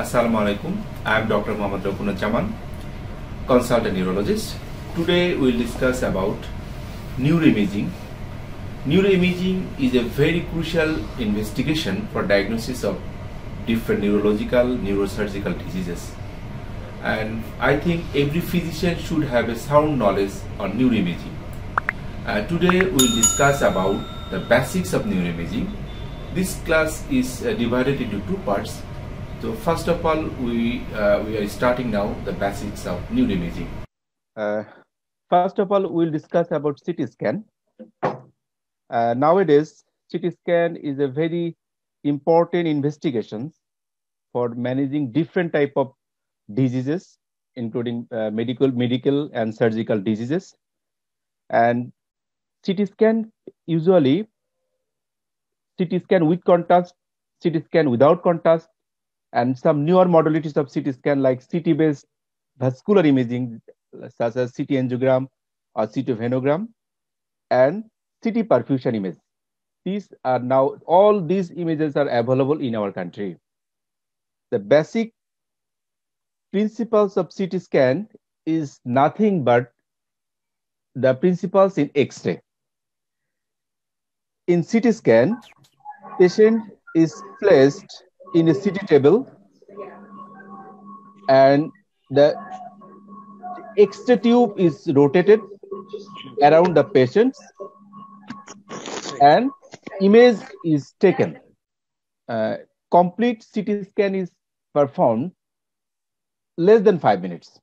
Assalamu alaikum. I am Dr. Muhammad Chaman, consultant neurologist. Today we will discuss about neuroimaging. Neuroimaging is a very crucial investigation for diagnosis of different neurological, neurosurgical diseases. And I think every physician should have a sound knowledge on neuroimaging. Uh, today we will discuss about the basics of neuroimaging. This class is uh, divided into two parts so first of all, we uh, we are starting now the basics of neuroimaging. Uh, first of all, we'll discuss about CT scan. Uh, nowadays, CT scan is a very important investigation for managing different type of diseases, including uh, medical, medical and surgical diseases. And CT scan usually CT scan with contrast, CT scan without contrast, and some newer modalities of CT scan like CT-based vascular imaging, such as CT angiogram or CT venogram, and CT perfusion image. These are now, all these images are available in our country. The basic principles of CT scan is nothing but the principles in X-ray. In CT scan, patient is placed in a city table and the extra tube is rotated around the patient and image is taken. Uh, complete CT scan is performed less than five minutes.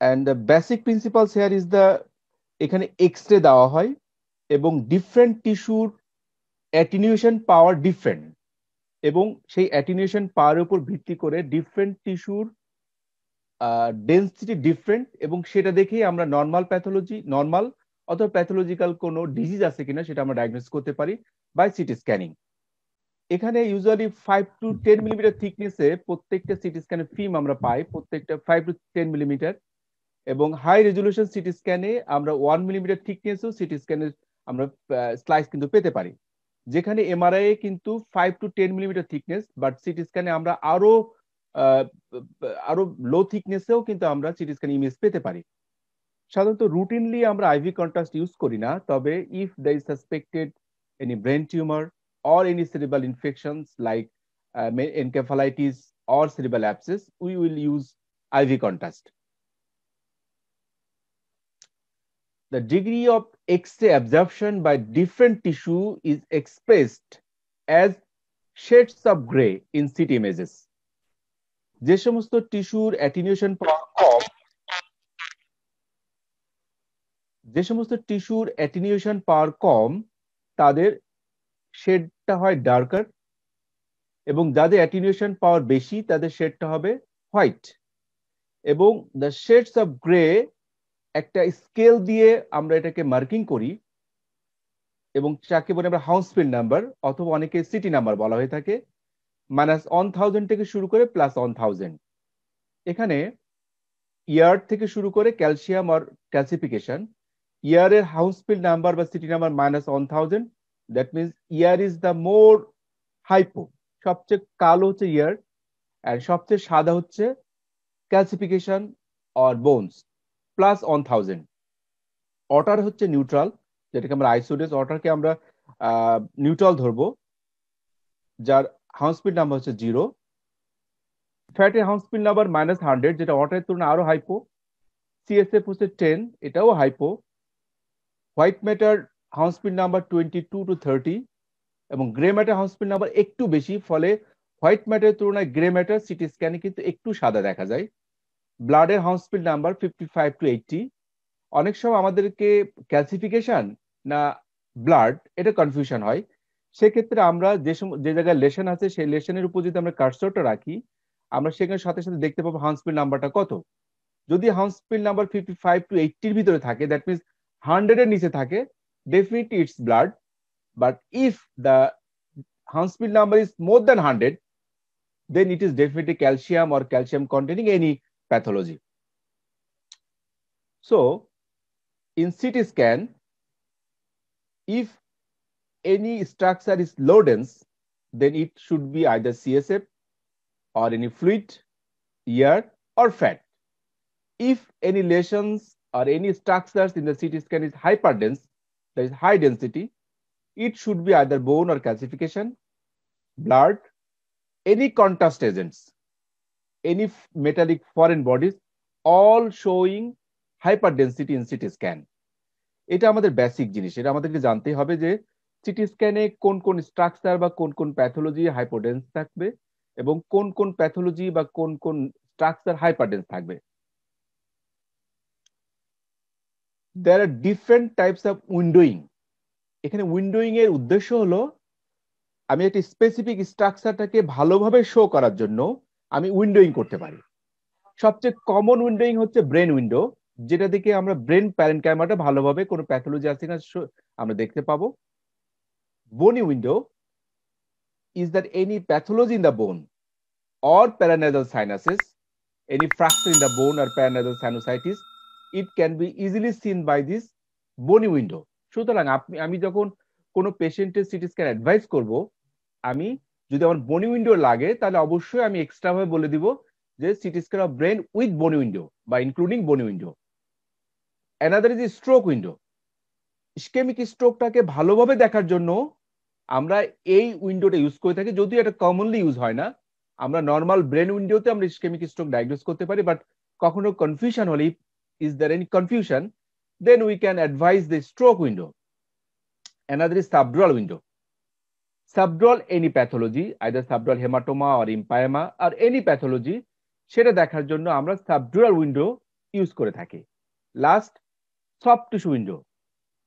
And the basic principles here is the এখানে X ray দেওয়া হয় different tissue attenuation power different. এবং সেই অ্যাটিনেশন পাওয়ার উপর ভিত্তি করে different টিস্যুর density different এবং সেটা দেখেই আমরা নর্মাল প্যাথোলজি নর্মাল অথবা প্যাথোলজিক্যাল কোনো ডিজিজ আছে কিনা সেটা আমরা ডায়াগনোস করতে পারি বাই সিটি স্ক্যানিং এখানে usually five to ten millimetre থিকনেসে প্রত্যেকটা সিটি স্ক্যানের ফিম আমরা পাই প্রত্যেকটা ফাইভ টু টেন মিলিমিটার এবং হাই রেজুলেশন সিটি স্ক্যানে আমরা ওয়ান মিলিমিটার থিকনেসও সিটি স্ক্যানের আমরা স্লাইস কিন্তু পেতে পারি যেখানে এমআরআই কিন্তু five to ten millimetre thickness but CT স্ক্যানে আমরা আরো আরো লো থিকনেসেও কিন্তু আমরা সিটি স্ক্যান ইমেজ পেতে পারি সাধারণত রুটিনলি আমরা আইভি কন্ট্রাস্ট ইউজ করি না তবে if the is suspected any brain tumour or any cerebral infection like encephalitis or cerebral abscess we will use IV contrast the degree of X-ray absorption by different tissue is expressed as shades of gray in CT images. যে সমস্ত টিস্যুর attenuation পাওয়ার যে সমস্ত টিস্যুর attenuation পাওয়ার কম তাদের শেডটা হয় darker এবং যাদের অ্যাটিনিউশন পাওয়ার বেশি তাদের শেডটা হবে হোয়াইট এবং দ্য শেডস অফ গ্রে একটা স্কেল দিয়ে আমরা এটাকে মার্কিং করি এবং যাকে বলি আমরা হাউসফিল্ড নাম্বার অথবা অনেকে সিটি নাম্বার বলা হয়ে থাকে মাইনাস ওয়ান থাউজেন্ড থেকে শুরু করে প্লাস ওয়ান থাউজেন্ড এখানে ইয়ার থেকে শুরু করে ক্যালসিয়াম আর ক্যালসিফিকেশন ইয়ারের হাউসফিল্ড নাম্বার বা CT number minus one thousand that means air is the more hypo সবচেয়ে কালো হচ্ছে ইয়ার অ্যান্ড সবচেয়ে সাদা হচ্ছে calcification or bones plus one thousand water হচ্ছে নিউট্রাল যেটাকে আমরা আইসোডেস অটারকে আমরা নিউট্রাল ধরবো যার হাউন্ড স্পিড নাম্বার হচ্ছে জিরো ফ্যাটের Hounsfield number minus hundred যেটা ওয়াটারের তুলনায় আরও হাইপো সিএসএফ হচ্ছে টেন এটাও hypo white matter Hounsfield number twenty two to thirty এবং grey matter Hounsfield number একটু বেশি ফলে হোয়াইট ম্যাটারের তুলনায় গ্রে ম্যাটার সিটি স্ক্যানে কিন্তু একটু সাদা দেখা যায় ব্লাডের Hounsfield number fifty five to eighty অনেক সময় আমাদেরকে ক্যালসিফিকেশন না ব্লাড এটা কনফিউশন হয় সেক্ষেত্রে আমরা যে যে জায়গায় লেশন আছে সেই লেশনের উপর যদি আমরা কার্সরটা রাখি আমরা সেখানে সাথে সাথে দেখতে পাবো হাউন্সপিল নাম্বারটা কত যদি Hounsfield number fifty five to এইটটির ভিতরে থাকে দ্যাট মিনস হান্ড্রেডের নিচে থাকে definitely it's blood but if the Hounsfield number is more than hundred then it is definitely calcium or calcium containing any pathology. So in CT scan, if any structure is low dense, then it should be either CSF or any fluid, air or fat. If any lesions or any structures in the CT scan is hyperdense, that is high density, it should be either bone or calcification, blood, any contrast agents. any metallic foreign bodies, all showing hyperdensity in CT scan. এটা আমাদের basic জিনিস এটা আমাদেরকে জানতে হবে যে CT স্ক্যানে কোন কোন স্ট্রাকচার বা কোন কোন প্যাথোলজি হাইপোডেন্স থাকবে এবং কোন কোন প্যাথোলজি বা কোন কোন স্ট্রাকচার হাইপারডেন্স থাকবে there are different types of windowing এখানে উইন্ডোয়িং এর উদ্দেশ্য হলো আমি একটি স্পেসিফিক স্ট্রাকচারটাকে ভালোভাবে শো করার জন্য আমি উইন্ডোয়িং করতে পারি সবচেয়ে কমন উইন্ডোয়িং হচ্ছে ব্রেন উইন্ডো যেটা দেখে আমরা ব্রেন প্যারেন ক্যামেরাটা ভালোভাবে কোনো প্যাথোলজি আছে না আমরা দেখতে পাবো bony window is that any pathology in the bone or paranasal sinuses any fracture in the bone আর paranasal sinusitis it can be easily seen by this bony window সুতরাং আপনি আমি যখন কোনো পেশেন্টের সিটি স্ক্যান অ্যাডভাইস করবো আমি যদি আমার বনি উইন্ডো লাগে তাহলে অবশ্যই আমি এক্সট্রা ভাবে বলে দিব যে CT scan of brain with bony window বা including bony window another is stroke window ischemic স্ট্রোকটাকে ভালোভাবে দেখার জন্য আমরা এই উইন্ডোটা ইউজ করে থাকি যদিও এটা কমনলি ইউজ হয় না আমরা নর্মাল ব্রেন উইন্ডোতে আমরা ইস্কেমিক স্ট্রোক ডায়াগনোস করতে পারি বাট কখনো কনফিউশন হলে is there any confusion then we can advise the stroke window another is subdural window subdural any pathology either subdural haematoma আর ইম্পায়মা আর এনি প্যাথোলজি সেটা দেখার জন্য আমরা সাবডুরাল উইন্ডো ইউজ করে থাকি লাস্ট সফট টিস্যু উইন্ডো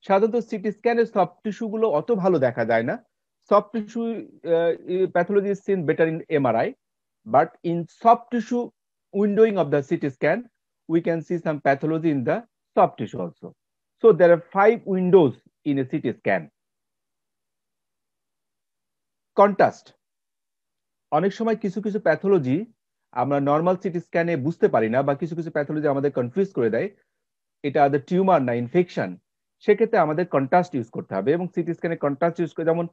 সাধারণত CT স্ক্যানে সফট টিস্যুগুলো অত ভালো দেখা যায় না soft tissue pathology seen better in MRI but in soft tissue windowing of the CT scan we can see some pathology in the soft tissue also so there are five windows in a CT scan contrast অনেক সময় কিছু কিছু pathology আমরা normal city স্ক্যানে বুঝতে পারি না বা কিছু কিছু প্যাথোলজি আমাদের কনফিউজ করে দেয় এটা আদার টিউমার না ইনফেকশন সেক্ষেত্রে আমাদের কন্ট্রাস্ট ইউজ করতে হবে এবং সিটি স্ক্যানে কন্ট্রাস্ট ইউজ করে যেমন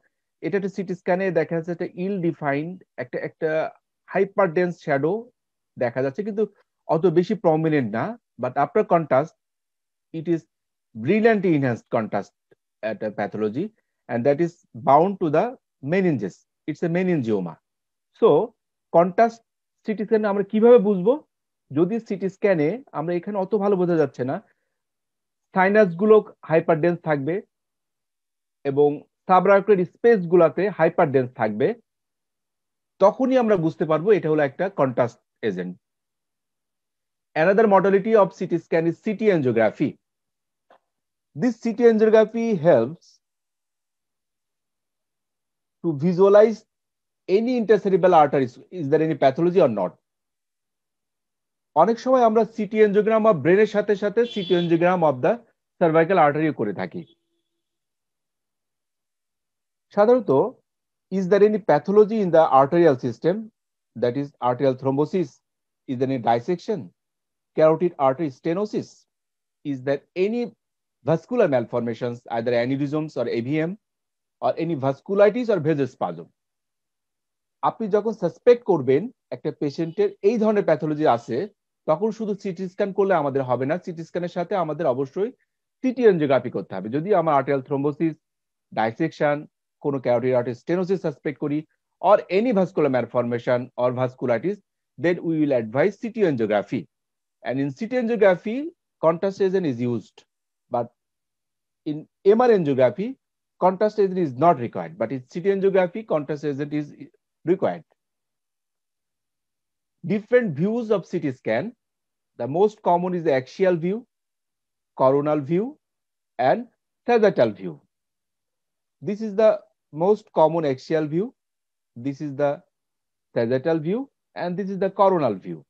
এটা একটা সিটি স্ক্যানে দেখা যাচ্ছে একটা ইল ডিফাইন্ড একটা একটা হাইপার ডেন্স শ্যাডো দেখা যাচ্ছে কিন্তু অত বেশি প্রমিনেন্ট না but after contrast it is brilliant enhanced contrast at a and that that bound to the meninges it's a meningioma so contrast CT scan আমরা কিভাবে বুঝবো যদি সিটি স্ক্যানে আমরা এখানে অত ভালো বোঝা যাচ্ছে না সাইনাস গুলো হাইপার ডেন্স থাকবে এবং সাবরাকের স্পেস গুলাতে হাইপার ডেন্স থাকবে তখনই আমরা বুঝতে পারবো এটা হলো একটা contrast agent Another modality of CT scan is CT angiography this CT angiography helps to visualize any intercerebral artery is there any pathology or not অনেক সময় আমরা সিটি এনজিওগ্রাম বা ব্রেনের সাথে সাথে CT angiogram of the cervical artery করে থাকি সাধারণত is there any pathology in the arterial system that is arterial thrombosis is there any dissection carotid artery stenosis is there any vascular malformations, either aneurysms or AVM. or any vasculitis or vasospasm আপনি যখন suspect করবেন একটা পেশেন্টের এই ধরনের pathology আছে তখন শুধু সিটি স্ক্যান করলে আমাদের হবে না সিটি স্ক্যানের সাথে আমাদের অবশ্যই সিটি এনজিওগ্রাফি করতে হবে যদি আমার আর্টেরিয়াল থ্রোম্বোসিস ডাইসেকশন কোনো ক্যারোটিড আর্টের স্টেনোসিস সাসপেক্ট করি or any vascular malformation or vasculitis, then we will advise CT angiography. And in CT angiography, contrast agent is used. But in MR angiography, contrast agent is not required, but in CT angiography, contrast agent is required. Different views of CT scan. The most common is the axial view, coronal view, and sagittal view. This is the most common axial view. This is the sagittal view, and this is the coronal view.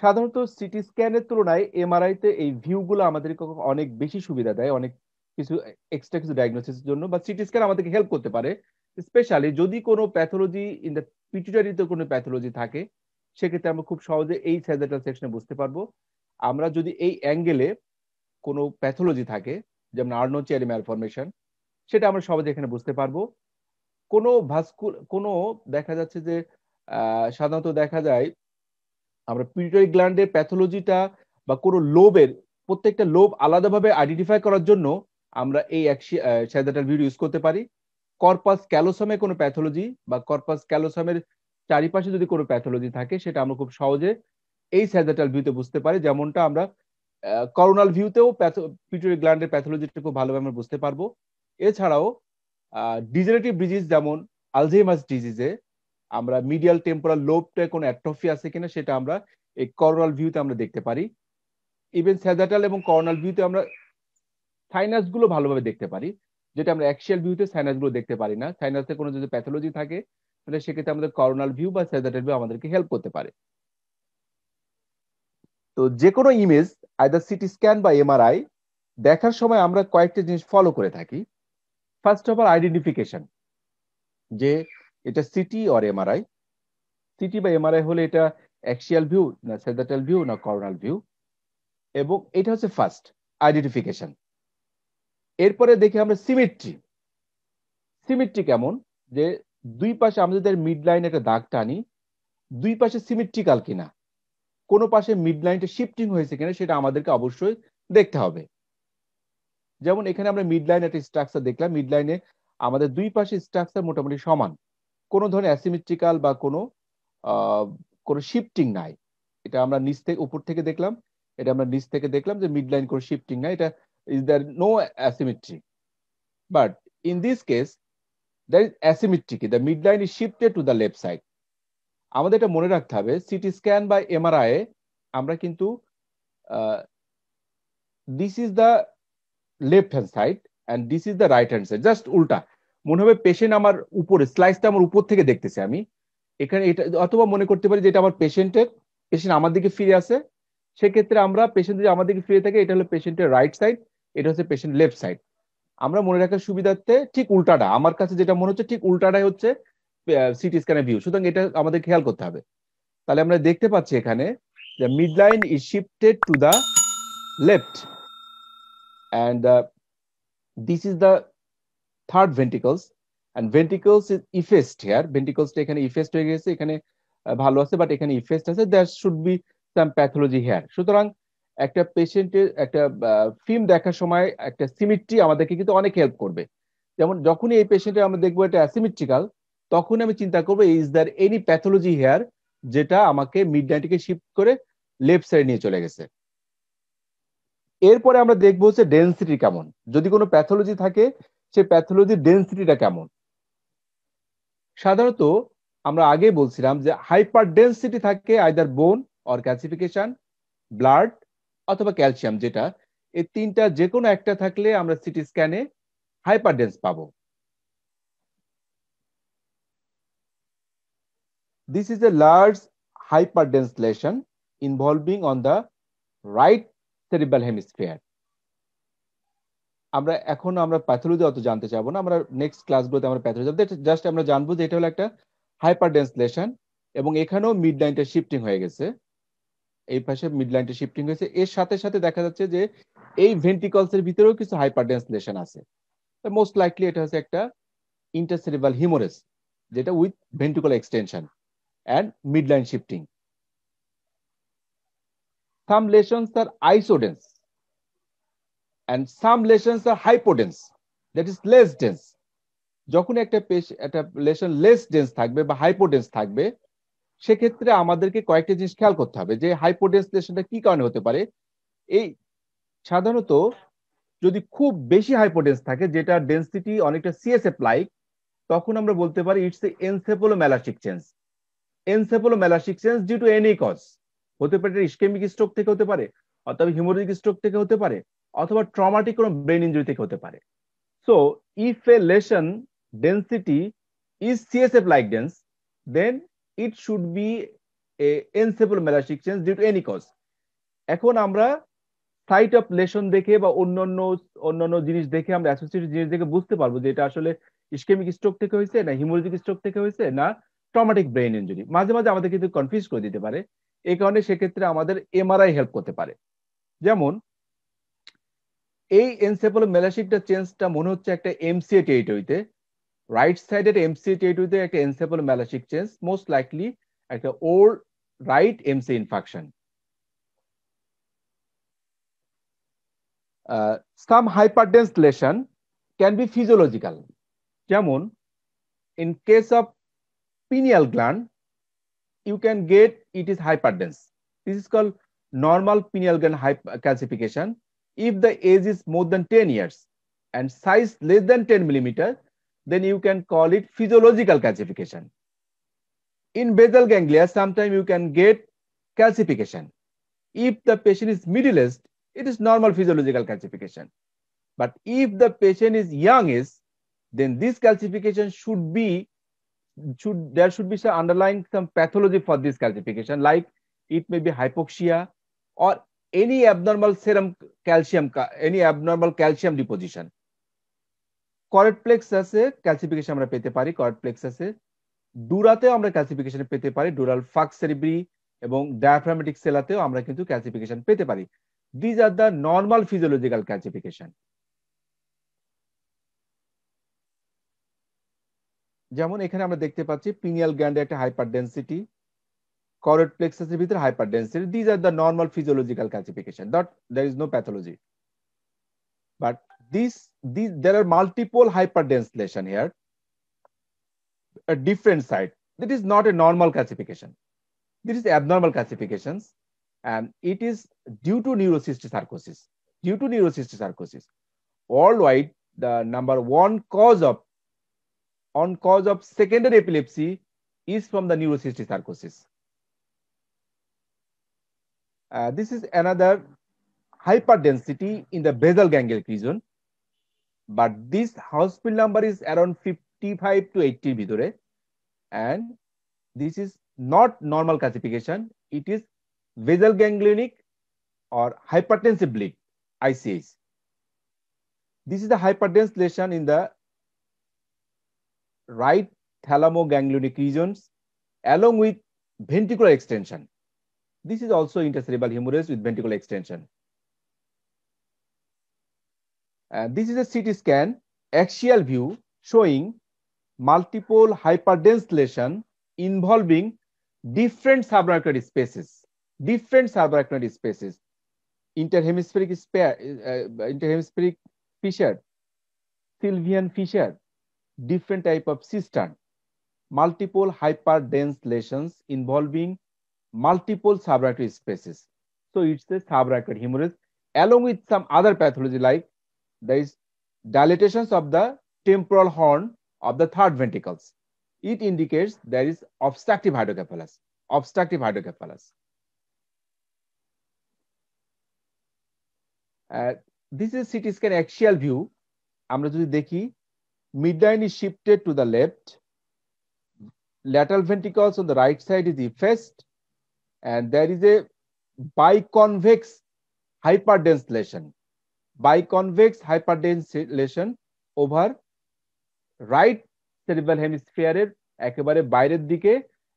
সাধারণত CT স্ক্যানের তুলনায় MRI তে এই ভিউগুলো আমাদের অনেক বেশি সুবিধা দেয় অনেক কিছু এক্সট্রা কিছু ডায়াগনোসিস জন্য বা সিটি স্ক্যান আমাদেরকে হেল্প করতে পারে স্পেশালি যদি কোনো প্যাথোলজি ইন দ্য পিটুটারিতে কোনো প্যাথোলজি থাকে সেক্ষেত্রে আমরা খুব সহজে এই স্যাজাটাল সেকশনে বুঝতে পারবো আমরা যদি এই অ্যাঙ্গেলে কোনো প্যাথোলজি থাকে যেমন আর্নো চেয়ারি ম্যালফরমেশন সেটা আমরা সহজে এখানে বুঝতে পারবো কোনো ভাস্কু কোনো দেখা যাচ্ছে যে সাধারণত দেখা যায় আমরা পিউটারি গ্ল্যান্ডের প্যাথোলজিটা বা কোনো লোবের প্রত্যেকটা লোভ আলাদাভাবে আইডেন্টিফাই করার জন্য আমরা এই এক সেদাটার ভিডিও ইউজ করতে পারি কর্পাস ক্যালোসামে কোনো প্যাথোলজি বা কর্পাস ক্যালোসামের চারিপাশে যদি কোনো প্যাথোলজি থাকে সেটা আমরা খুব সহজে এই স্যাজাটাল ভিউতে বুঝতে পারি যেমনটা আমরা করোনাল ভিউতেও পিটুরি গ্ল্যান্ডের প্যাথোলজিটা খুব ভালোভাবে আমরা বুঝতে পারবো এছাড়াও ডিজেনেটিভ ডিজিজ যেমন আলজেমাস ডিজিজে আমরা মিডিয়াল টেম্পোরাল লোভটা কোনো অ্যাট্রফি আছে কিনা সেটা আমরা এই করোনাল ভিউতে আমরা দেখতে পারি ইভেন স্যাজাটাল এবং করোনাল ভিউতে আমরা সাইনাস গুলো ভালোভাবে দেখতে পারি যেটা আমরা অ্যাকচুয়াল ভিউতে সাইনাস গুলো দেখতে পারি না সাইনাসে কোনো যদি প্যাথোলজি থাকে তাহলে সেক্ষেত্রে আমাদের করোনাল ভিউ বা সেজাটাল ভিউ আমাদেরকে হেল্প করতে পারে তো যে কোনো ইমেজ আইদার সিটি স্ক্যান বা এমআরআই দেখার সময় আমরা কয়েকটা জিনিস ফলো করে থাকি ফার্স্ট অফ অল আইডেন্টিফিকেশন যে এটা সিটি অর এমআরআই সিটি বা এমআরআই হলে এটা অ্যাক্সিয়াল ভিউ না সেজাটাল ভিউ না করোনাল ভিউ এবং এটা হচ্ছে ফার্স্ট আইডেন্টিফিকেশন এরপরে দেখি আমরা সিমেট্রি সিমেট্রি কেমন যে দুই পাশে আমরা যদি মিড লাইন একটা দাগ টানি দুই পাশে সিমেট্রিক্যাল কিনা কোনো পাশে মিড লাইনটা শিফটিং হয়েছে কিনা সেটা আমাদেরকে অবশ্যই দেখতে হবে যেমন এখানে আমরা মিড লাইন একটা স্ট্রাকচার দেখলাম মিড লাইনে আমাদের দুই পাশে স্ট্রাকচার মোটামুটি সমান কোনো ধরনের অ্যাসিমেট্রিক্যাল বা কোনো কোনো শিফটিং নাই এটা আমরা নিচ থেকে উপর থেকে দেখলাম এটা আমরা নিচ থেকে দেখলাম যে মিড লাইন কোনো শিফটিং নাই এটা is there no asymmetry. But in this case, there is asymmetry. The midline is shifted to the left side. আমাদের এটা মনে রাখতে হবে সিটি স্ক্যান বা এমআরআই আমরা কিন্তু this is the left hand side and this is the right hand side just উল্টা মনে হবে পেশেন্ট আমার উপরে স্লাইসটা আমার উপর থেকে দেখতেছি আমি এখানে এটা অথবা মনে করতে পারি যে এটা আমার পেশেন্টের পেশেন্ট আমার দিকে ফিরে আসে সেক্ষেত্রে আমরা পেশেন্ট যদি আমার দিকে ফিরে থাকে এটা হলো পেশেন্টের রাইট সাইড এটা হচ্ছে পেশেন্ট লেফট সাইড আমরা মনে রাখার সুবিধার্থে ঠিক উল্টাটা আমার কাছে যেটা মনে হচ্ছে ঠিক উল্টাটাই হচ্ছে সিটি স্ক্যানের ভিউ সুতরাং এটা আমাদের খেয়াল করতে হবে তাহলে আমরা দেখতে পাচ্ছি এখানে যে mid line is shifted to the left and this is the third ventricles and ventricles is effaced here ভেন্টিকলসটা এখানে ইফেস্ট হয়ে গেছে এখানে ভালো আছে বাট এখানে ইফেস্ট আছে that should be some pathology here সুতরাং একটা পেশেন্টের একটা ফিল্ম দেখার সময় একটা সিমিট্রি আমাদেরকে কিন্তু অনেক হেল্প করবে যেমন যখনই এই পেশেন্টের আমরা দেখবো এটা অ্যাসিমিট্রিক্যাল তখন আমি চিন্তা করবো is there any pathology here যেটা আমাকে মিড নাইটিকে শিফট করে লেফট সাইড নিয়ে চলে গেছে এরপরে আমরা দেখবো হচ্ছে ডেন্সিটি কেমন যদি কোনো প্যাথোলজি থাকে সে প্যাথোলজির ডেন্সিটিটা কেমন সাধারণত আমরা আগে বলছিলাম যে হাইপার ডেন্সিটি থাকে either bone or calcification blood অথবা ক্যালসিয়াম যেটা এই তিনটা যে কোনো একটা থাকলে আমরা সিটি স্ক্যানে hyperdense this is a large hyperdense lesion involving on the right cerebral hemisphere আমরা এখন আমরা প্যাথোলজি অত জানতে চাবো না আমরা নেক্সট ক্লাসগুলোতে আমরা প্যাথোলজি জাস্ট আমরা জানবো যে এটা হলো একটা ডেন্স লেশন এবং এখানেও মিড নাইনটা শিফটিং হয়ে গেছে এই পাশে মিড লাইনটা শিফটিং হয়েছে এর সাথে সাথে দেখা যাচ্ছে যে এই ভেন্টিকলস এর ভিতরেও কিছু হাইপার ডেন্সলেশন আছে মোস্ট লাইকলি এটা হচ্ছে একটা ইন্টারসেরিবাল হিমোরেস যেটা with ventricle extension and mid line shifting some lesions are isodense and some lesions are hypodense that is less dense যখন একটা পেশ একটা লেশন লেস ডেন্স থাকবে বা হাইপোডেন্স থাকবে সেক্ষেত্রে আমাদেরকে কয়েকটা জিনিস খেয়াল করতে হবে যে হাইপোডেসলেশনটা কি কারণে হতে পারে এই সাধারণত যদি খুব বেশি হাইপোডেন্স থাকে যেটা ডেন্সিটি অনেকটা সিএসএফ লাইক তখন আমরা বলতে পারি it's a encephalomalacic change encephalomalacic change due to any cause হতে পারে ইস্কেমিক স্ট্রোক থেকে হতে পারে অথবা হিমোরিক স্ট্রোক থেকে হতে পারে অথবা ট্রমাটিক কোনো ব্রেন ইঞ্জুরি থেকে হতে পারে so if a lesion density is CSF like dense then it should be encephalomalacic change due to any cause এখন আমরা সাইট অফ লেশন দেখে বা অন্যান্য অন্যান্য জিনিস দেখে আমরা অ্যাসোসিয়েটেড জিনিস দেখে বুঝতে পারবো যে এটা আসলে ইস্কেমিক স্ট্রোক থেকে হয়েছে না হিমোলিজিক স্ট্রোক থেকে হয়েছে না ট্রমাটিক ব্রেইন ইঞ্জুরি মাঝে মাঝে আমাদের কিন্তু কনফিউজ করে দিতে পারে এই কারণে সেক্ষেত্রে আমাদের এমআরআই হেল্প করতে পারে যেমন এই এনসেপোলো মেলাসিকটা চেঞ্জটা মনে হচ্ছে একটা এমসিএ টেরিটরিতে রাইট-সাইডের MC to the encephalomalacic change most likely একটা old right MC infarction some hyperdense lesion can be physiological. যেমন in case of pineal gland, you can get it is hyperdense. This is called normal pineal gland calcification. If the age is more than 10 years and size less than 10 millimeters then you can call it physiological calcification. In basal ganglia, sometimes you can get calcification. If the patient is middle aged, it is normal physiological calcification. But if the patient is youngest, then this calcification should be should there should be some underlying some pathology for this calcification, like it may be hypoxia or any abnormal serum calcium, any abnormal calcium deposition. আছে calcification আমরা পেতে পারি আছে ডুরাতেও আমরা calcification পেতে পারি ডুরাল ফাক সেরিব্রি এবং ডায়াফ্রামেটিক সেলাতেও আমরা কিন্তু ক্যালসিফিকেশন পেতে পারি these are the normal physiological calcification যেমন এখানে আমরা দেখতে পাচ্ছি পিনিয়াল গ্যান্ডে একটা হাইপার ডেন্সিটি করট প্লেক্সাসের ভিতরে hyper density these are the normal physiological calcification that there is no pathology but This, this there are multiple hyperdenslation here, a different site. That is not a normal calcification. This is abnormal calcifications, and it is due to neurocystic Due to neurocystic worldwide, the number one cause of on cause of secondary epilepsy is from the neurocystic sarcosis. Uh, this is another hyperdensity in the basal ganglionic region but this house bill number is around 55 to 80 ভিতরে and this is not normal calcification it is basal ganglionic or hypertensive bleed ICS. this is the hypertensive lesion in the right thalamoganglionic regions along with ventricular extension this is also intercerebral hemorrhage with ventricular extension uh, this is a CT scan axial view showing multiple hyperdense lesion involving different subarachnoid spaces, different subarachnoid spaces, interhemispheric, spare, uh, uh interhemispheric fissure, Sylvian fissure, different type of cistern, multiple hyperdense lesions involving multiple subarachnoid spaces. So it's the subarachnoid hemorrhage along with some other pathology like there is dilatations of the temporal horn of the third ventricles. It indicates there is obstructive hydrocephalus. Obstructive hydrocephalus. Uh, this is CT scan axial view. আমরা যদি দেখি midline is shifted to the left. Lateral ventricles on the right side is effaced. And there is a biconvex hyperdensation biconvex hyperdensation over right cerebral hemisphere একেবারে বাইরের দিকে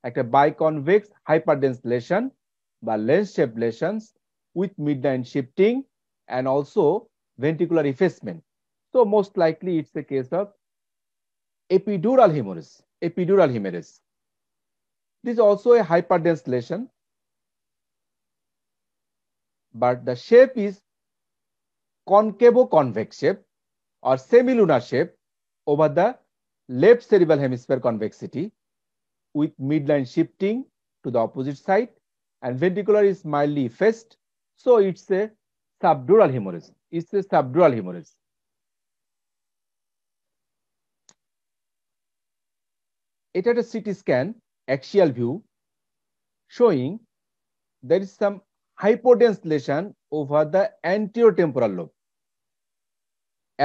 একটা biconvex hyperdensation বা lens shape lesions with midline shifting and also ventricular effacement so most likely it's the case of epidural hemorrhage epidural hemorrhage this is also a hyperdense lesion but the shape is concavo-convex shape or semilunar shape over the left cerebral hemisphere convexity with midline shifting to the opposite side and ventricular is mildly effaced. So it's a subdural hemorrhage. It's a subdural hemorrhage. It had a CT scan, axial view, showing there is some hypodense lesion over the temporal lobe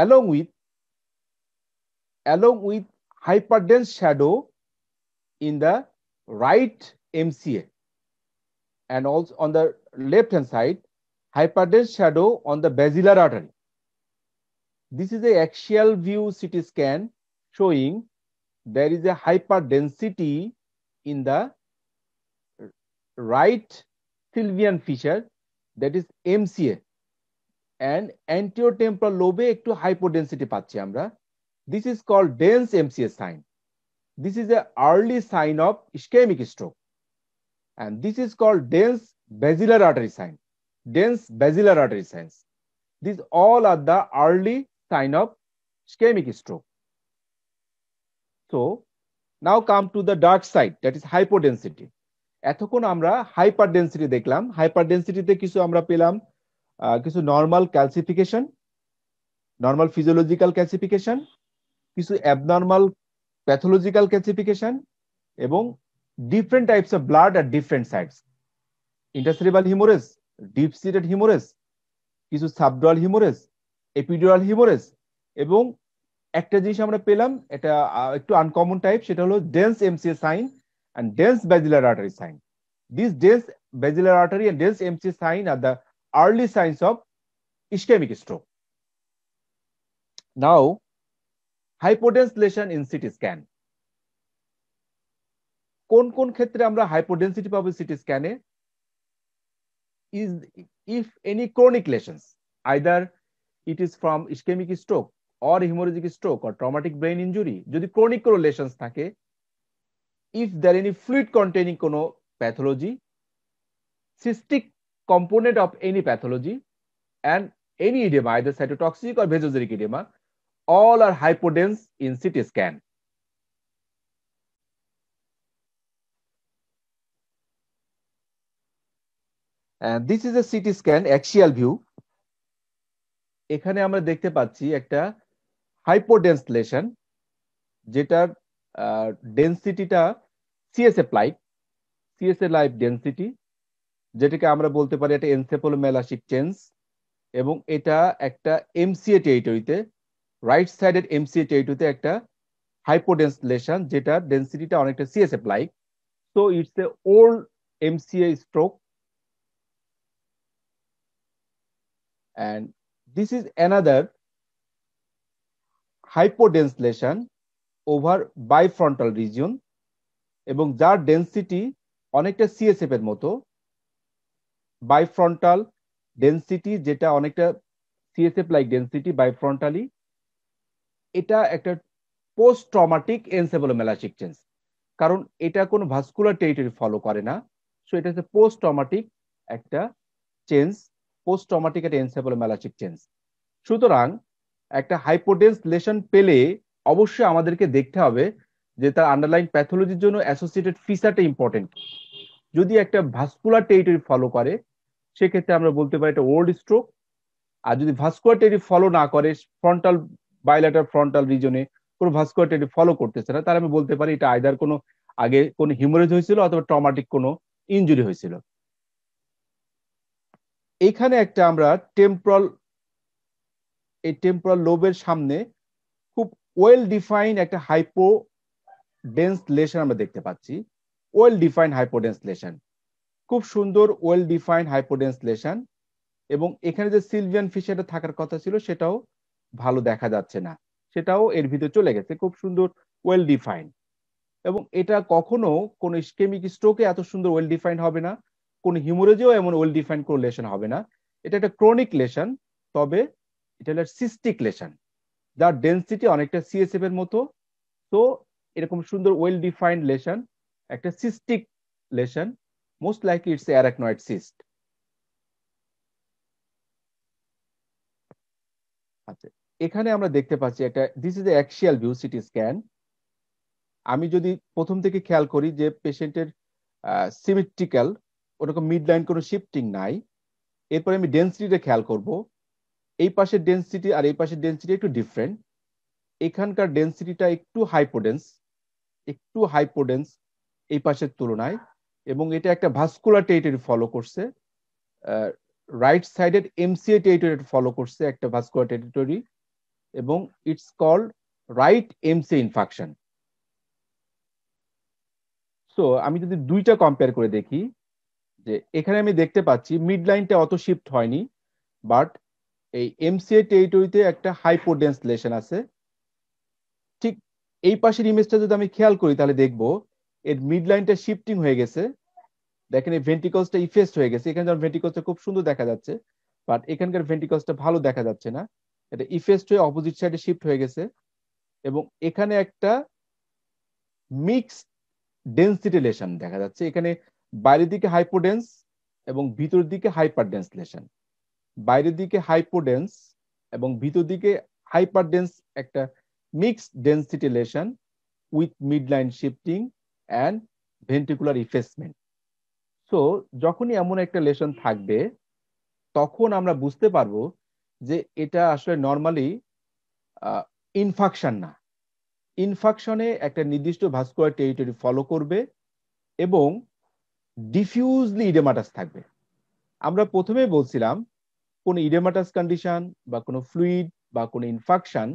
along with along with hyperdense shadow in the right MCA and also on the left hand side hyperdense shadow on the basilar artery. This is a axial view CT scan showing there is a hyperdensity in the right sylvian fissure that is MCA and anterior temporal লোবে একটু hypodensity পাচ্ছি আমরা this is call dense MCA sign this is a early sign of ischaemic stroke and this is call dense basilar artery sign dense basilar artery signs these all are the early sign of ischemic stroke so now come to the dark side that is hypodensity এতক্ষণ আমরা hyper density দেখলাম hyper ডেন্সিটিতে কিছু আমরা পেলাম কিছু normal calcification normal physiological calcification কিছু abnormal pathological calcification এবং ডিফারেন্ট টাইপস অফ ব্লাড আর different sides intracerebral haemorrhages deep seated haemorrhages কিছু সাবডুয়াল হিমোরেস এপিডুরাল হিমোরেস এবং একটা জিনিস আমরা পেলাম এটা একটু আনকমন টাইপ সেটা হলো dense MCA sign and dense basilar artery sign. These dense basilar artery and dense MC sign are the early signs of ischemic stroke. Now, hypotense lesion in CT scan. কোন কোন ক্ষেত্রে আমরা hypodensity পাবো CT স্ক্যানে is if any chronic lesions either it is from ischaemic stroke or haemorrhagic stroke or traumatic brain injury যদি chronic কোনো lesions থাকে if there any fluid containing kono pathology, cystic component of any pathology, and any edema, either cytotoxic or vasogenic edema, all are hypodense in CT scan. And this is a CT scan axial view. এখানে আমরা দেখতে পাচ্ছি একটা hypodense lesion যেটার ডেন্সিটিটা CSF প্লাই CSA like density যেটাকে আমরা বলতে পারি এটা এনসেপোল মেলাসিক চেঞ্জ এবং এটা একটা এমসিএ টেরিটরিতে রাইট সাইডের এমসিএ টেরিটরিতে একটা হাইপোডেন্সলেশন যেটা ডেন্সিটিটা অনেকটা CSF like so it's a old MCA stroke this is another another hypodenslation over bifrontal region এবং যার ডেন্সিটি অনেকটা সিএসএফ এর মতো বাইফ্রন্টাল ডেন্সিটি যেটা অনেকটা সিএসএফ লাইক ডেন্সিটি বাইফ্রন্টালি এটা একটা পোস্ট ট্রমাটিক মেলাসিক চেঞ্জ কারণ এটা কোনো ভাস্কুলার টেরিটরি ফলো করে না সো এটা হচ্ছে পোস্ট ট্রমাটিক একটা চেঞ্জ পোস্ট ট্রমাটিক একটা মেলাসিক চেঞ্জ সুতরাং একটা হাইপোডেন্স লেশন পেলে অবশ্যই আমাদেরকে দেখতে হবে যে তার আন্ডারলাইন প্যাথোলজির জন্য অ্যাসোসিয়েটেড ফিসাটা ইম্পর্টেন্ট যদি একটা ভাস্কুলার টেরিটরি ফলো করে সেক্ষেত্রে আমরা বলতে পারি এটা ওল্ড স্ট্রোক আর যদি ভাস্কুলার টেরি ফলো না করে ফ্রন্টাল বাইলেটার ফ্রন্টাল রিজনে কোনো ভাস্কুলার টেরি ফলো করতেছে না তাহলে আমি বলতে পারি এটা আইদার কোনো আগে কোনো হিমোরেজ হয়েছিল অথবা ট্রমাটিক কোনো ইঞ্জুরি হয়েছিল এখানে একটা আমরা টেম্পোরাল এই টেম্পোরাল লোবের সামনে ওয়েল ডিফাইন একটা হাইপো ডেন্স লেশন আমরা দেখতে পাচ্ছি ওয়েল ডিফাইন হাইপোডেন্স লেশন খুব সুন্দর ওয়েল ডিফাইন হাইপোডেন্স লেশন এবং এখানে যে সিলভিয়ান ফিশারটা থাকার কথা ছিল সেটাও ভালো দেখা যাচ্ছে না সেটাও এর ভিতরে চলে গেছে খুব সুন্দর ওয়েল ডিফাইন এবং এটা কখনো কোন স্কেমিক স্ট্রোকে এত সুন্দর ওয়েল ডিফাইন হবে না কোন হিমোরেজেও এমন ওয়েল ডিফাইন কোনো লেশন হবে না এটা একটা ক্রনিক লেশন তবে এটা হলো সিস্টিক লেশন যার ডেন্সিটি অনেকটা সিএসএফ এর মতো তো এরকম সুন্দর ওয়েল ডিফাইন্ড লেশন একটা cystic lesion most likely it's arachnoid cyst আচ্ছা এখানে আমরা দেখতে পাচ্ছি একটা this is axial view CT scan আমি যদি প্রথম থেকে খেয়াল করি যে পেশেন্টের সিমেট্রিক্যাল ওরকম মিড লাইন কোনো শিফটিং নাই এরপরে আমি ডেন্সিটিটা খেয়াল করব এই পাশের ডেন্সিটি আর এই পাশের ডেন্সিটি একটু ডিফারেন্ট এখানকার ডেন্সিটিটা একটু হাইপোডেন্স একটু হাইপোডেন্স এই পাশের তুলনায় এবং এটা একটা ভাস্কুলার টেরিটরি ফলো করছে রাইট সাইডের এমসিএ টেরিটরি ফলো করছে একটা ভাস্কুলার টেরিটরি এবং it's call right MC infarction so আমি যদি দুইটা কম্পেয়ার করে দেখি যে এখানে আমি দেখতে পাচ্ছি মিড লাইনটা অত শিফট হয়নি বাট এই এমসিএ টেরিটরিতে একটা হাইপোডেন্স লেশন আছে ঠিক এই পাশের ইমেজটা যদি আমি খেয়াল করি তাহলে দেখব এর মিড লাইনটা শিফটিং হয়ে গেছে দেখেন এই ভেন্টিকলসটা ইফেস্ট হয়ে গেছে এখানে যেমন ভেন্টিকলসটা খুব সুন্দর দেখা যাচ্ছে বাট এখানকার ভেন্টিকলসটা ভালো দেখা যাচ্ছে না এটা ইফেস্ট হয়ে অপোজিট সাইডে শিফট হয়ে গেছে এবং এখানে একটা মিক্সড ডেন্সিটি লেশন দেখা যাচ্ছে এখানে বাইরের দিকে হাইপোডেন্স এবং ভিতরের দিকে হাইপার ডেন্স লেশন বাইরের দিকে হাইপোডেন্স এবং ভিতর দিকে হাইপারডেন্স একটা mixed density lesion with midline shifting and ventricular effacement so যখনই এমন একটা লেশন থাকবে তখন আমরা বুঝতে পারবো যে এটা আসলে নর্মালি ইনফাকশন না ইনফাকশনে একটা নির্দিষ্ট ভাস্কুয়ার টেরিটরি ফলো করবে এবং ডিফিউজলি ইডেমাটাস থাকবে আমরা প্রথমে বলছিলাম কোনো ইডেমাটাস কন্ডিশন বা কোনো ফ্লুইড বা কোনো ইনফাকশন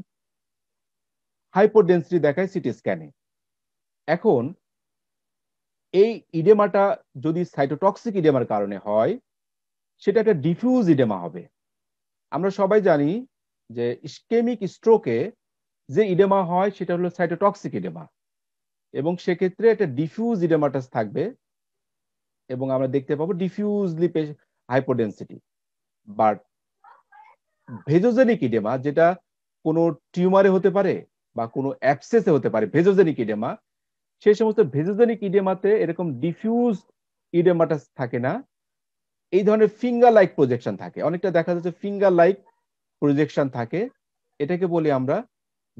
হাইপোডেন্সিটি দেখায় সিটি স্ক্যানে এখন এই ইডেমাটা যদি সাইটোটক্সিক ইডেমার কারণে হয় সেটা একটা ডিফিউজ ইডেমা হবে আমরা সবাই জানি যে স্কেমিক স্ট্রোকে যে ইডেমা হয় সেটা হলো সাইটোটক্সিক ইডেমা এবং সেক্ষেত্রে একটা ডিফিউজ ইডেমাটাস থাকবে এবং আমরা দেখতে পাবো ডিফিউজলি হাইপোডেন্সিটি বাট ভেজোজেনিক ইডেমা যেটা কোনো টিউমারে হতে পারে বা কোনো অ্যাপসেসে হতে পারে ভেজোজেনিক ইডেমা সেই সমস্ত ভেজোজেনিক ইডেমাতে এরকম ডিফিউজ ইডেমাটা থাকে না এই ধরনের ফিঙ্গার লাইক প্রজেকশন থাকে অনেকটা দেখা যাচ্ছে ফিঙ্গার লাইক প্রজেকশন থাকে এটাকে বলি আমরা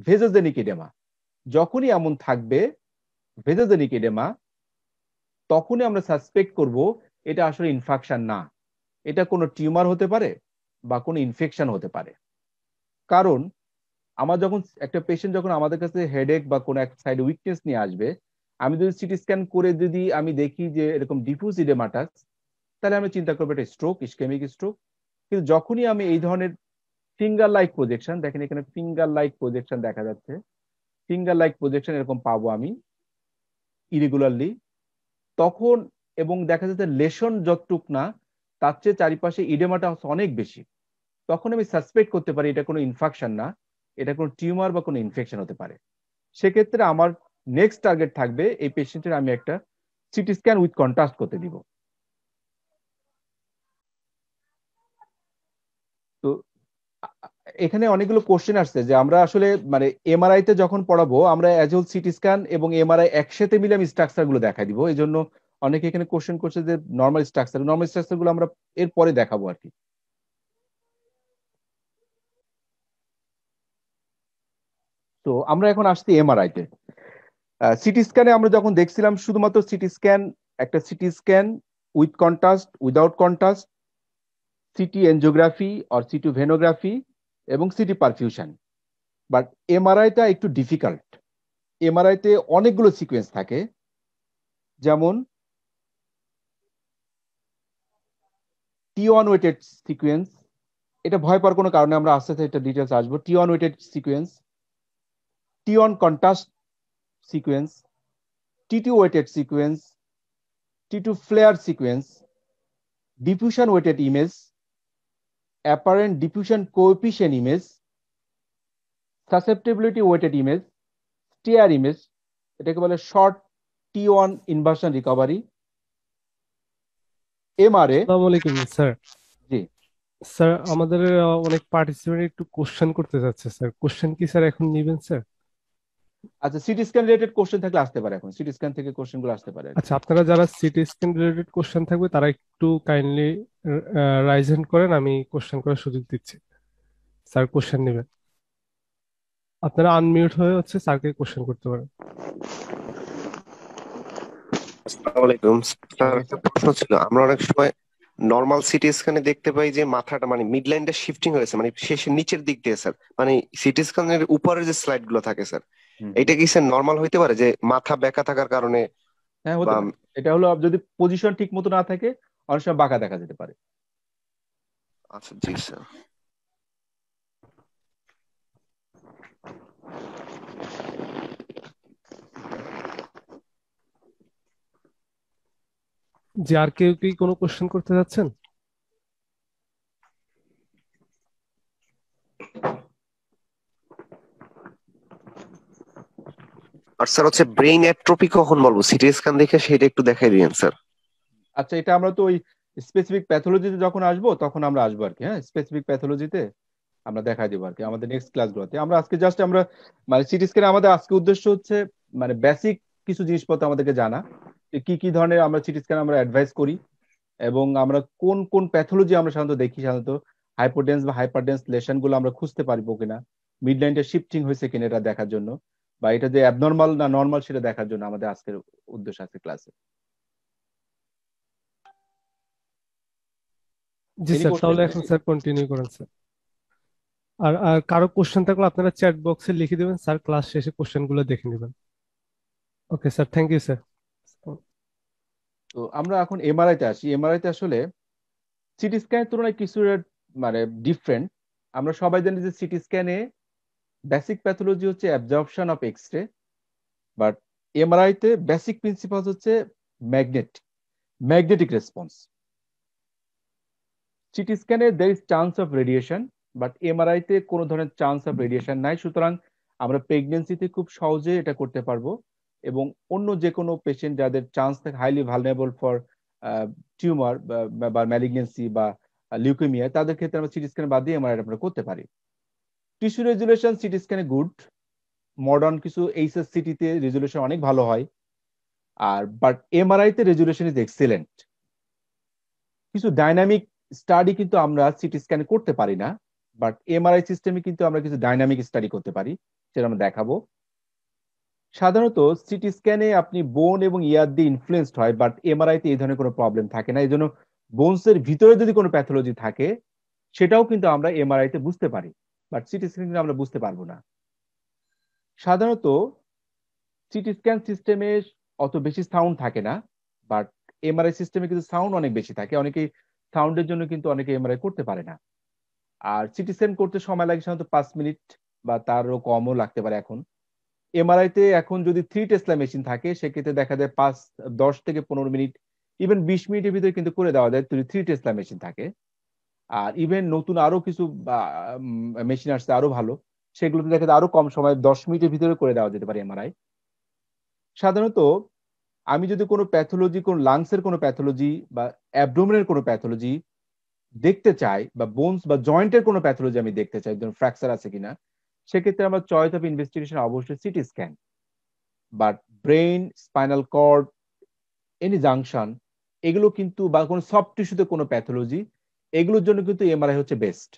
ভেজোজেনিক ইডেমা যখনই এমন থাকবে ভেজোজেনিক ইডেমা তখনই আমরা সাসপেক্ট করব এটা আসলে ইনফেকশন না এটা কোনো টিউমার হতে পারে বা কোনো ইনফেকশন হতে পারে কারণ আমার যখন একটা পেশেন্ট যখন আমাদের কাছে হেডেক বা কোনো এক সাইড উইকনেস নিয়ে আসবে আমি যদি সিটি স্ক্যান করে যদি আমি দেখি যে এরকম ডিফিউজ মাটাক্স তাহলে আমি চিন্তা করবো এটা স্ট্রোক ইস্কেমিক স্ট্রোক কিন্তু যখনই আমি এই ধরনের ফিঙ্গার লাইক প্রজেকশন দেখেন এখানে ফিঙ্গার লাইক প্রজেকশন দেখা যাচ্ছে ফিঙ্গার লাইক প্রজেকশন এরকম পাবো আমি ইরেগুলারলি তখন এবং দেখা যাচ্ছে লেশন যতটুক না তার চেয়ে চারিপাশে ইডেমাটা অনেক বেশি তখন আমি সাসপেক্ট করতে পারি এটা কোনো ইনফেকশন না এটা কোনো টিউমার বা কোনো ইনফেকশন হতে পারে সেক্ষেত্রে আমার নেক্সট টার্গেট থাকবে এই পেশেন্টের আমি একটা সিটি স্ক্যান উইথ কন্ট্রাস্ট করতে দিব তো এখানে অনেকগুলো কোশ্চেন আসছে যে আমরা আসলে মানে এমআরআই তে যখন পড়াবো আমরা অ্যাজ সিটি স্ক্যান এবং এমআরআই একসাথে মিলে আমি স্ট্রাকচার গুলো দেখা দিব এই জন্য অনেকে এখানে কোশ্চেন করছে যে নর্মাল স্ট্রাকচার নর্মাল স্ট্রাকচার গুলো আমরা এরপরে দেখাবো আর কি তো আমরা এখন আসছি এমআরআই তে সিটি স্ক্যানে আমরা যখন দেখছিলাম শুধুমাত্র সিটি স্ক্যান একটা CT scan with contrast without contrast CT angiography or CT venography এবং সিটি পারফিউশন বাট টা একটু ডিফিকাল্ট তে অনেকগুলো সিকোয়েন্স থাকে যেমন টি ওয়ান ওয়েটেড সিকুয়েন্স এটা ভয় পাওয়ার কোনো কারণে আমরা আস্তে আস্তে এটা ডিটেলস আসবো T one weighted sequence T one contrast sequence T two weighted sequence T two FLAIR sequence diffusion weighted image apparent diffusion coefficient image susceptibility weighted image STIR image এটাকে বলে short T one inversion recovery MRA আসসালামু আলাইকুম sir জি sir আমাদের অনেক participant একটু question করতে যাচ্ছে sir question কি স্যার এখন নেবেন স্যার আচ্ছা সিটি স্ক্যান রিলেটেড কোশ্চেন থাকলে আসতে পারে এখন সিটি স্ক্যান থেকে কোশ্চেন গুলো আসতে পারে আচ্ছা আপনারা যারা সিটি স্ক্যান রিলেটেড কোশ্চেন থাকবে তারা একটু কাইন্ডলি রাইজ হ্যান্ড করেন আমি কোশ্চেন করার সুযোগ দিচ্ছি স্যার কোশ্চেন নেবেন আপনারা আনমিউট হয়ে হচ্ছে স্যারকে কোশ্চেন করতে পারেন আসসালামাইকুম প্রশ্ন ছিল আমরা অনেক সময় নর্মাল সিটি স্ক্যানে দেখতে পাই যে মাথাটা মানে মিড লাইনটা শিফটিং হয়েছে মানে শেষের নিচের দিক দিয়ে স্যার মানে সিটি স্ক্যানের উপরে যে স্লাইড গুলো থাকে স্যার এটা কি স্যার নর্মাল হইতে পারে যে মাথা বেঁকা থাকার কারণে হ্যাঁ এটা হলো যদি পজিশন ঠিক মতো না থাকে অনেক সময় বাঁকা দেখা যেতে পারে আচ্ছা জি স্যার যে আর কেউ কি কোনো কোশ্চেন করতে যাচ্ছেন আর স্যার হচ্ছে ব্রেইন অ্যাট্রোপি কখন বলবো সিটি স্ক্যান দেখে সেটা একটু দেখাই দিন স্যার আচ্ছা এটা আমরা তো ওই স্পেসিফিক প্যাথোলজিতে যখন আসবো তখন আমরা আসবো আর কি হ্যাঁ স্পেসিফিক প্যাথোলজিতে আমরা দেখাই দেবো আর কি আমাদের নেক্সট ক্লাসগুলোতে আমরা আজকে জাস্ট আমরা মানে সিটি স্ক্যানে আমাদের আজকে উদ্দেশ্য হচ্ছে মানে বেসিক কিছু জিনিসপত্র আমাদেরকে জানা কি কি ধরনের আমরা সিটি স্ক্যান আমরা অ্যাডভাইস করি এবং আমরা কোন কোন প্যাথোলজি আমরা সাধারণত দেখি সাধারণত হাইপোডেন্স বা হাইপারডেন্স লেশন গুলো আমরা খুঁজতে পারবো কিনা মিড লাইনটা শিফটিং হয়েছে কিনা এটা দেখার জন্য বা এটা যে অ্যাবনর্মাল না নর্মাল সেটা দেখার জন্য আমাদের আজকের উদ্দেশ্য আছে ক্লাসে জি স্যার তাহলে এখন স্যার কন্টিনিউ করেন স্যার আর কারো কোশ্চেন থাকলে আপনারা চ্যাট বক্সে লিখে দেবেন স্যার ক্লাস শেষে গুলো দেখে নেবেন okay sir thank you sir তো আমরা এখন এমআরআই তে আসি এমআরআই তে আসলে সিটি স্ক্যানের তুলনায় কিছু মানে ডিফারেন্ট আমরা সবাই জানি যে সিটি স্ক্যানে বেসিক প্যাথোলজি হচ্ছে absorption of X ray but MRI তে বেসিক প্রিন্সিপাল হচ্ছে ম্যাগনেট ম্যাগনেটিক রেসপন্স সিটি স্ক্যানে there is chance of radiation but MRI তে কোনো ধরনের চান্স অফ রেডিয়েশন নাই সুতরাং আমরা প্রেগনেন্সিতে খুব সহজে এটা করতে পারবো এবং অন্য যে কোনো পেশেন্ট যাদের চান্স থাকে হাইলি ভালনেবল ফর টিউমার বা ম্যালিগনেন্সি বা লিউকেমিয়া তাদের ক্ষেত্রে আমরা সিটি স্ক্যান বাদ দিয়ে এমআরআই আমরা করতে পারি টিস্যু রেজুলেশন সিটি স্ক্যানে গুড মডার্ন কিছু এইচএস সিটিতে রেজুলেশন অনেক ভালো হয় আর বাট এমআরআইতে রেজুলেশন ইজ এক্সেলেন্ট কিছু ডাইনামিক স্টাডি কিন্তু আমরা সিটি স্ক্যানে করতে পারি না বাট এমআরআই সিস্টেমে কিন্তু আমরা কিছু ডাইনামিক স্টাডি করতে পারি সেটা আমরা দেখাবো সাধারণত সিটি স্ক্যানে আপনি বোন এবং ইয়ার দিয়ে ইনফ্লুয়েসড হয় বাট এমআরআইতে এই ধরনের কোনো প্রবলেম থাকে না এই জন্য বোনসের ভিতরে যদি কোনো প্যাথোলজি থাকে সেটাও কিন্তু আমরা এমআরআইতে বুঝতে পারি বাট সিটি স্ক্যান কিন্তু আমরা বুঝতে পারবো না সাধারণত সিটি স্ক্যান সিস্টেমে অত বেশি সাউন্ড থাকে না বাট এমআরআই সিস্টেমে কিন্তু সাউন্ড অনেক বেশি থাকে অনেকেই সাউন্ডের জন্য কিন্তু অনেকে এমআরআই করতে পারে না আর সিটি স্ক্যান করতে সময় লাগে সাধারণত পাঁচ মিনিট বা তারও কমও লাগতে পারে এখন এমআরআই তে এখন যদি থ্রি টেসলা মেশিন থাকে সেক্ষেত্রে দেখা যায় পাঁচ দশ থেকে পনেরো মিনিট ইভেন বিশ মিনিটের ভিতরে কিন্তু করে দেওয়া যায় থ্রি টেসলা মেশিন থাকে আর ইভেন নতুন আরো কিছু মেশিন আসছে আরো ভালো সেগুলোতে দেখা যায় আরো কম সময় দশ মিনিটের ভিতরে করে দেওয়া যেতে পারে এমআরআই সাধারণত আমি যদি কোনো প্যাথোলজি কোন লাংসের কোনো প্যাথোলজি বা অ্যাবডোমিনের কোনো প্যাথোলজি দেখতে চাই বা বোনস বা জয়েন্টের কোনো প্যাথোলজি আমি দেখতে চাই ধরুন ফ্র্যাকচার আছে কিনা সেক্ষেত্রে আমরা চয়েস অফ ইনভেস্টিগেশন অবশ্যই CT scan but brain spinal cord any junction এগুলো কিন্তু বা কোনো সফট টিস্যুতে কোনো প্যাথোলজি এগুলোর জন্য কিন্তু এমআরআই হচ্ছে বেস্ট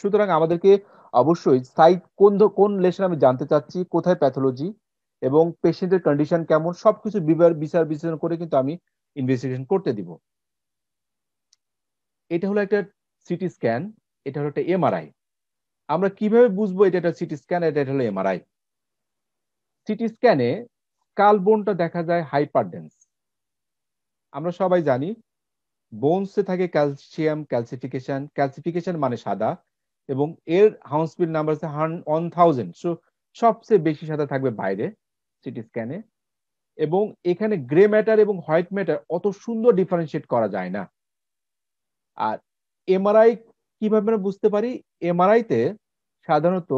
সুতরাং আমাদেরকে অবশ্যই সাইট কোন কোন লেশন আমি জানতে চাচ্ছি কোথায় প্যাথোলজি এবং পেশেন্টের কন্ডিশন কেমন সবকিছু বিচার বিশ্লেষণ করে কিন্তু আমি ইনভেস্টিগেশন করতে দিব এটা হলো একটা সিটি স্ক্যান এটা হলো একটা এমআরআই আমরা কিভাবে বুঝবো এটা একটা সিটি স্ক্যান এটা হলো এমআরআই সিটি স্ক্যানে স্কাল বোনটা দেখা যায় হাইপার ডেন্স আমরা সবাই জানি বোনসে থাকে ক্যালসিয়াম ক্যালসিফিকেশন ক্যালসিফিকেশন মানে সাদা এবং এর হাউসপিল নাম্বার আছে ওয়ান থাউজেন্ড সো সবচেয়ে বেশি সাদা থাকবে বাইরে সিটি স্ক্যানে এবং এখানে গ্রে ম্যাটার এবং হোয়াইট ম্যাটার অত সুন্দর ডিফারেন্সিয়েট করা যায় না আর এমআরআই কিভাবে আমরা বুঝতে পারি এমআরআইতে সাধারণত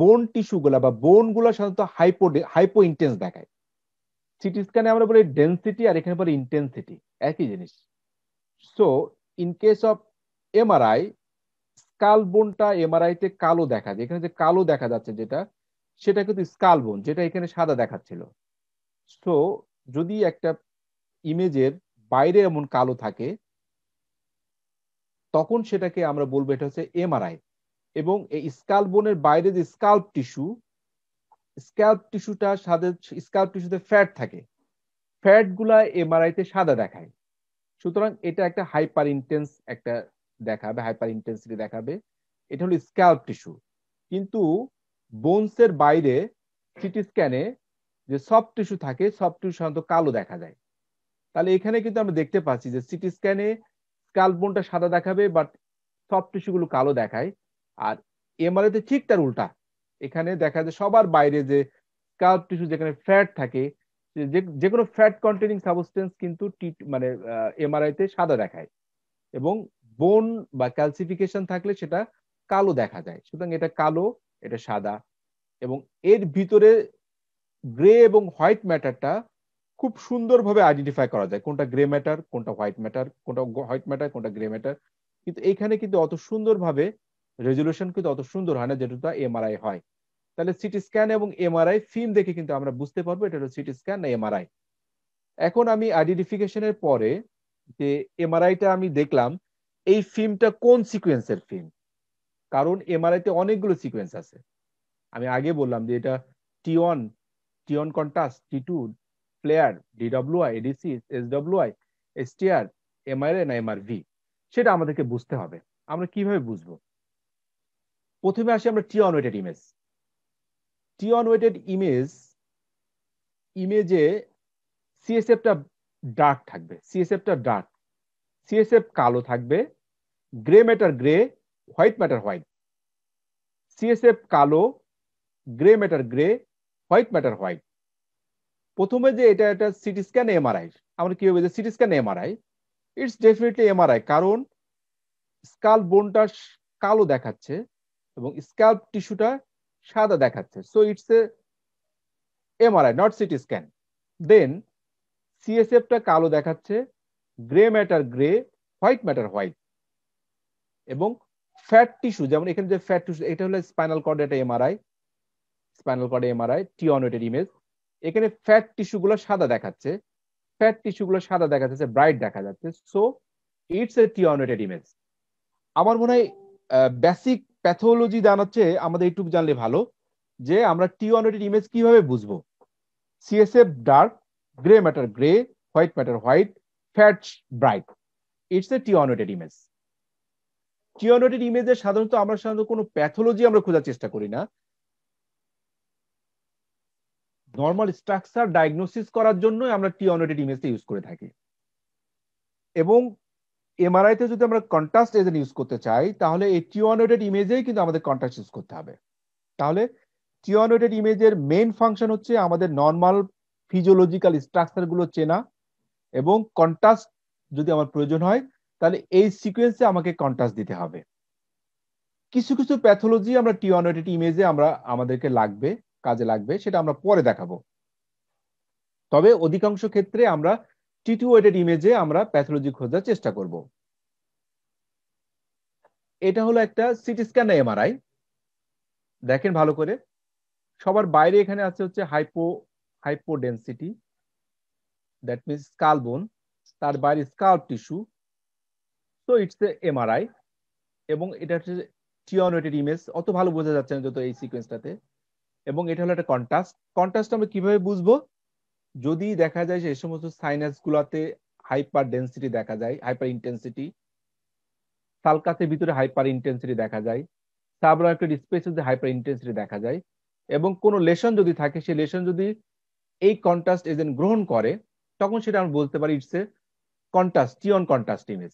বোন টিস্যুগুলা বা বোন গুলা সাধারণত হাইপো হাইপো ইন্টেন্স দেখায় সিটি স্ক্যানে আমরা বলি ডেন্সিটি আর এখানে বলি ইন্টেন্সিটি একই জিনিস so in case of MRI skull বোনটা এমআরআই তে কালো দেখা যায় এখানে যে কালো দেখা যাচ্ছে যেটা সেটা কিন্তু স্কাল বোন যেটা এখানে সাদা দেখাচ্ছিল সো যদি একটা ইমেজের বাইরে এমন কালো থাকে তখন সেটাকে আমরা বলবো এটা হচ্ছে এমআরআই এবং এই স্কাল বোনের বাইরে যে স্কাল্প টিস্যু স্ক্যাল্প টিস্যুটা সাদা স্ক্যাল্প টিস্যুতে ফ্যাট থাকে ফ্যাট গুলা এমআরআই তে সাদা দেখায় সুতরাং এটা একটা হাইপার ইন্টেন্স একটা দেখাবে হাইপার ইন্টেন্সিটি দেখাবে এটা হলো স্ক্যাল্প টিস্যু কিন্তু বোনসের বাইরে সিটি স্ক্যানে যে সফট টিস্যু থাকে সফট টিস্যু সাধারণত কালো দেখা যায় তাহলে এখানে কিন্তু আমরা দেখতে পাচ্ছি যে সিটি স্ক্যানে স্কাল বোনটা সাদা দেখাবে বাট সফট টিস্যুগুলো কালো দেখায় আর এমআরআইতে ঠিক তার উল্টা এখানে দেখা যায় সবার বাইরে যে স্কাল টিস্যু যেখানে ফ্যাট থাকে যে কোনো ফ্যাট কন্টেনিং সাবস্টেন্স কিন্তু মানে এমআরআইতে সাদা দেখায় এবং বোন বা ক্যালসিফিকেশন থাকলে সেটা কালো দেখা যায় সুতরাং এটা কালো এটা সাদা এবং এর ভিতরে গ্রে এবং হোয়াইট ম্যাটারটা খুব সুন্দরভাবে আইডেন্টিফাই করা যায় কোনটা গ্রে ম্যাটার কোনটা হোয়াইট ম্যাটার কোনটা হোয়াইট ম্যাটার কোনটা গ্রে ম্যাটার কিন্তু এইখানে কিন্তু অত সুন্দরভাবে রেজলিউশন কিন্তু অত সুন্দর হয় না যেটা এমআরআই হয় তাহলে সিটি স্ক্যান এবং এমআরআই ফিল্ম দেখে কিন্তু আমরা বুঝতে পারবো এটা হলো সিটি স্ক্যান না এমআরআই এখন আমি আইডেন্টিফিকেশনের পরে যে এমআরআইটা আমি দেখলাম এই ফিল্মটা কোন সিকোয়েন্সের ফিল্ম কারণ তে অনেকগুলো সিকোয়েন্স আছে আমি আগে বললাম যে এটা T one T one contrast T two FLAIR DWI ADC আর এসটিআর এমআরএ না ভি সেটা আমাদেরকে বুঝতে হবে আমরা কিভাবে বুঝবো প্রথমে আসি আমরা T one weighted image T one weighted image ইমেজে সিএসএফটা ডার্ক থাকবে সিএসএফটা ডার্ক সিএসএফ কালো থাকবে grey matter grey white matter white CSF কালো grey matter grey white matter white প্রথমে যে এটা একটা সিটি স্ক্যান এমআরআই আমরা কি হবে যে CT scan MRI it's definitely MRI কারণ স্কাল বোনটা কালো দেখাচ্ছে এবং স্কাল্প টিস্যুটা সাদা দেখাচ্ছে so it's a MRI not CT scan then সিএসএফটা কালো দেখাচ্ছে grey matter grey white matter white এবং ফ্যাট টিস্যু যেমন এখানে যে ফ্যাট টিস্যু এটা হলো স্পাইনাল কর্ড এটা এমআরআই স্পাইনাল কর্ড এমআরআই টিওনেটের ইমেজ এখানে ফ্যাট টিস্যুগুলো সাদা দেখাচ্ছে ফ্যাট টিস্যুগুলো সাদা দেখা যাচ্ছে ব্রাইট দেখা যাচ্ছে so it's a T one weighted image আমার মনে হয় বেসিক প্যাথোলজি জানাচ্ছে আমাদের একটু জানলে ভালো যে আমরা টিওনেটেড ইমেজ কিভাবে বুঝবো CSF dark grey matter grey white matter white fat bright it's a T one weighted image T one weighted ইমেজে সাধারণত আমরা সাধারণত কোনো প্যাথোলজি আমরা খোঁজার চেষ্টা করি না নর্মাল স্ট্রাকচার ডায়াগনোসিস করার জন্য আমরা টি টিওনোটেড ইমেজটা ইউজ করে থাকি এবং এমআরআই তে যদি আমরা কন্ট্রাস্ট এজেন্ট ইউজ করতে চাই তাহলে এই টি টিওনোটেড ইমেজেই কিন্তু আমাদের কন্ট্রাস্ট ইউজ করতে হবে তাহলে টি টিওনোটেড ইমেজের মেইন ফাংশন হচ্ছে আমাদের নর্মাল ফিজিওলজিক্যাল গুলো চেনা এবং কন্ট্রাস্ট যদি আমার প্রয়োজন হয় তাহলে এই সিকোয়েন্সে আমাকে কন্ট্রাস্ট দিতে হবে কিছু কিছু প্যাথোলজি আমরা টিওনোটেড ইমেজে আমরা আমাদেরকে লাগবে কাজে লাগবে সেটা আমরা পরে দেখাবো তবে অধিকাংশ ক্ষেত্রে আমরা টিটুয়েটেড ইমেজে আমরা প্যাথোলজি খোঁজার চেষ্টা করব এটা হলো একটা সিটি স্ক্যান এমআরআই দেখেন ভালো করে সবার বাইরে এখানে আছে হচ্ছে hypo hypo density that means skull bone তার বাইরে skull tissue so it's a MRI এবং এটা হচ্ছে টিওনেটেড ইমেজ অত ভালো বোঝা যাচ্ছে না যত এই সিকোয়েন্সটাতে এবং এটা হলো একটা কন্ট্রাস্ট কন্ট্রাস্ট আমরা কিভাবে বুঝবো যদি দেখা যায় যে এই সমস্ত সাইনাস গুলাতে হাইপার ডেন্সিটি দেখা যায় হাইপার ইন্টেন্সিটি সালকাসের ভিতরে হাইপার ইন্টেন্সিটি দেখা যায় সাবরাকের স্পেসে হাইপার ইন্টেন্সিটি দেখা যায় এবং কোনো লেশন যদি থাকে সেই লেশন যদি এই কন্ট্রাস্ট এজেন্ট গ্রহণ করে তখন সেটা আমরা বলতে পারি it's a contrast T one contrast image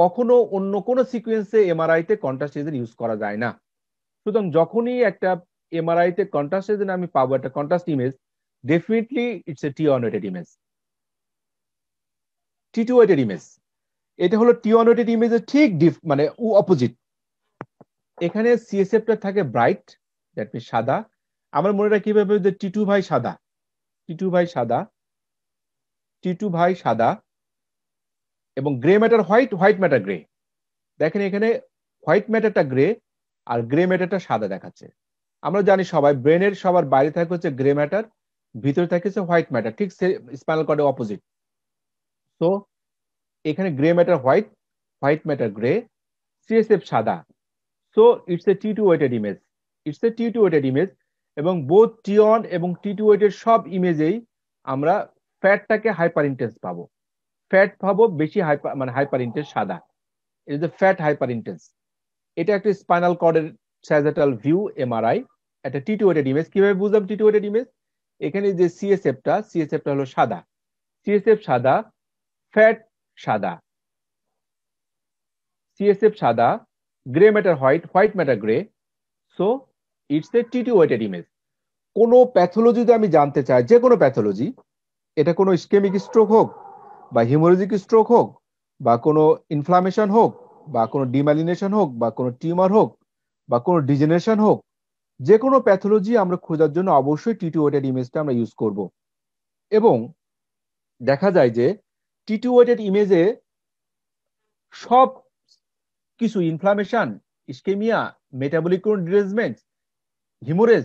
কখনো অন্য কোনো সিকুয়েন্সে তে কন্ট্রাস্ট এজেন্ট ইউজ করা যায় না সুতরাং যখনই একটা এমআরআই তে কন্ট্রাস্টের জন্য আমি পাবো একটা contrast image definitely it's a T one weighted image T two weighted image এটা হলো টি অনরেটেড ইমেজের ঠিক মানে ও অপোজিট এখানে সিএসএফটা থাকে ব্রাইট দ্যাট মিন সাদা আমার মনে রাখি কিভাবে যে টিটু ভাই সাদা টিটু ভাই সাদা টিটু ভাই সাদা এবং grey matter white white matter grey দেখেন এখানে হোয়াইট ম্যাটারটা গ্রে আর গ্রে ম্যাটারটা সাদা দেখাচ্ছে আমরা জানি সবাই ব্রেনের সবার বাইরে থাকে হচ্ছে গ্রে ম্যাটার ভিতরে থাকে হচ্ছে হোয়াইট ম্যাটার ঠিক স্পাইনাল কর্ডের অপোজিট তো এখানে grey matter white white matter grey CSF সাদা so it's a T two weighted image it's a T two weighted image এবং বোধ টি অন এবং টি টু ওয়েটের সব ইমেজেই আমরা ফ্যাটটাকে হাইপার ইন্টেন্স পাবো ফ্যাট পাবো বেশি হাইপার মানে হাইপার ইন্টেন্স সাদা it is fat hyper intense এটা একটা স্পাইনাল কর্ডের স্যাজেটাল ভিউ এমআরআই একটা টি টু ওয়েটেড ইমেজ কিভাবে বুঝলাম টি টু ওয়েটেড ইমেজ এখানে যে সিএসএফটা সিএসএফটা হলো সাদা সিএসএফ সাদা ফ্যাট সাদা সিএসএফ সাদা grey matter white white matter grey so it's a T two weighted image কোনো প্যাথোলজি যদি আমি জানতে চাই যে কোনো প্যাথোলজি এটা কোনো স্কেমিক স্ট্রোক হোক বা হিমোলজিক স্ট্রোক হোক বা কোনো ইনফ্লামেশন হোক বা কোনো ডিমালিনেশন হোক বা কোনো টিউমার হোক বা কোনো ডিজেনারেশন হোক যে কোনো প্যাথোলজি আমরা খোঁজার জন্য অবশ্যই টিটু ওয়েটেড ইমেজটা আমরা ইউজ করব এবং দেখা যায় যে টিটু ওয়েটেড ইমেজে সব কিছু inflammation ischaemia metabolic derangement haemorrhage